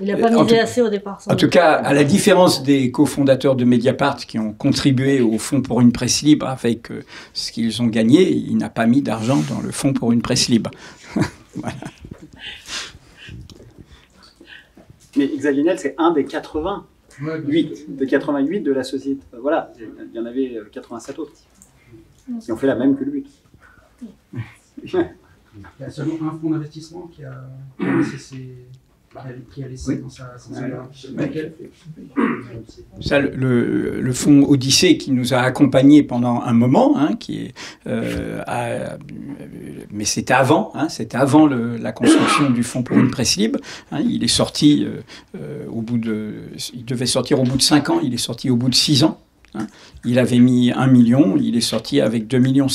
Il n'a pas euh, misé assez au départ. En tout cas, à la différence des cofondateurs de Mediapart qui ont contribué au Fonds pour une presse libre avec euh, ce qu'ils ont gagné, il n'a pas mis d'argent dans le Fonds pour une presse libre. *laughs* voilà. Mais Xalinel, c'est un des 88, de 88 de la société. Euh, voilà, il y en avait 87 euh, autres qui ont fait la même que lui. *laughs* Il y a seulement un fonds d'investissement qui a. Bah, ça, le, fonds Odyssée qui nous a accompagnés pendant un moment, hein, qui est, euh, mais c'était avant, hein, c'était avant le, la construction du fonds pour une presse libre. Hein. il est sorti euh, euh, au bout de, il devait sortir au bout de 5 ans, il est sorti au bout de 6 ans. Hein. Il avait mis 1 million, il est sorti avec 2,5 millions.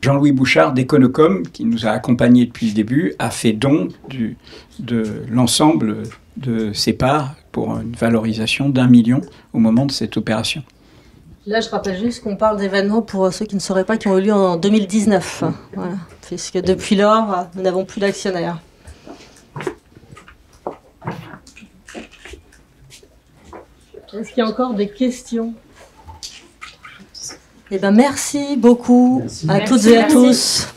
Jean-Louis Bouchard d'Econocom, qui nous a accompagnés depuis le début, a fait don de l'ensemble de ses parts pour une valorisation d'un million au moment de cette opération. Là, je rappelle juste qu'on parle d'événements pour ceux qui ne sauraient pas qui ont eu lieu en 2019, mmh. puisque depuis lors, nous n'avons plus d'actionnaire. Est-ce qu'il y a encore des questions eh ben merci beaucoup à toutes et à tous.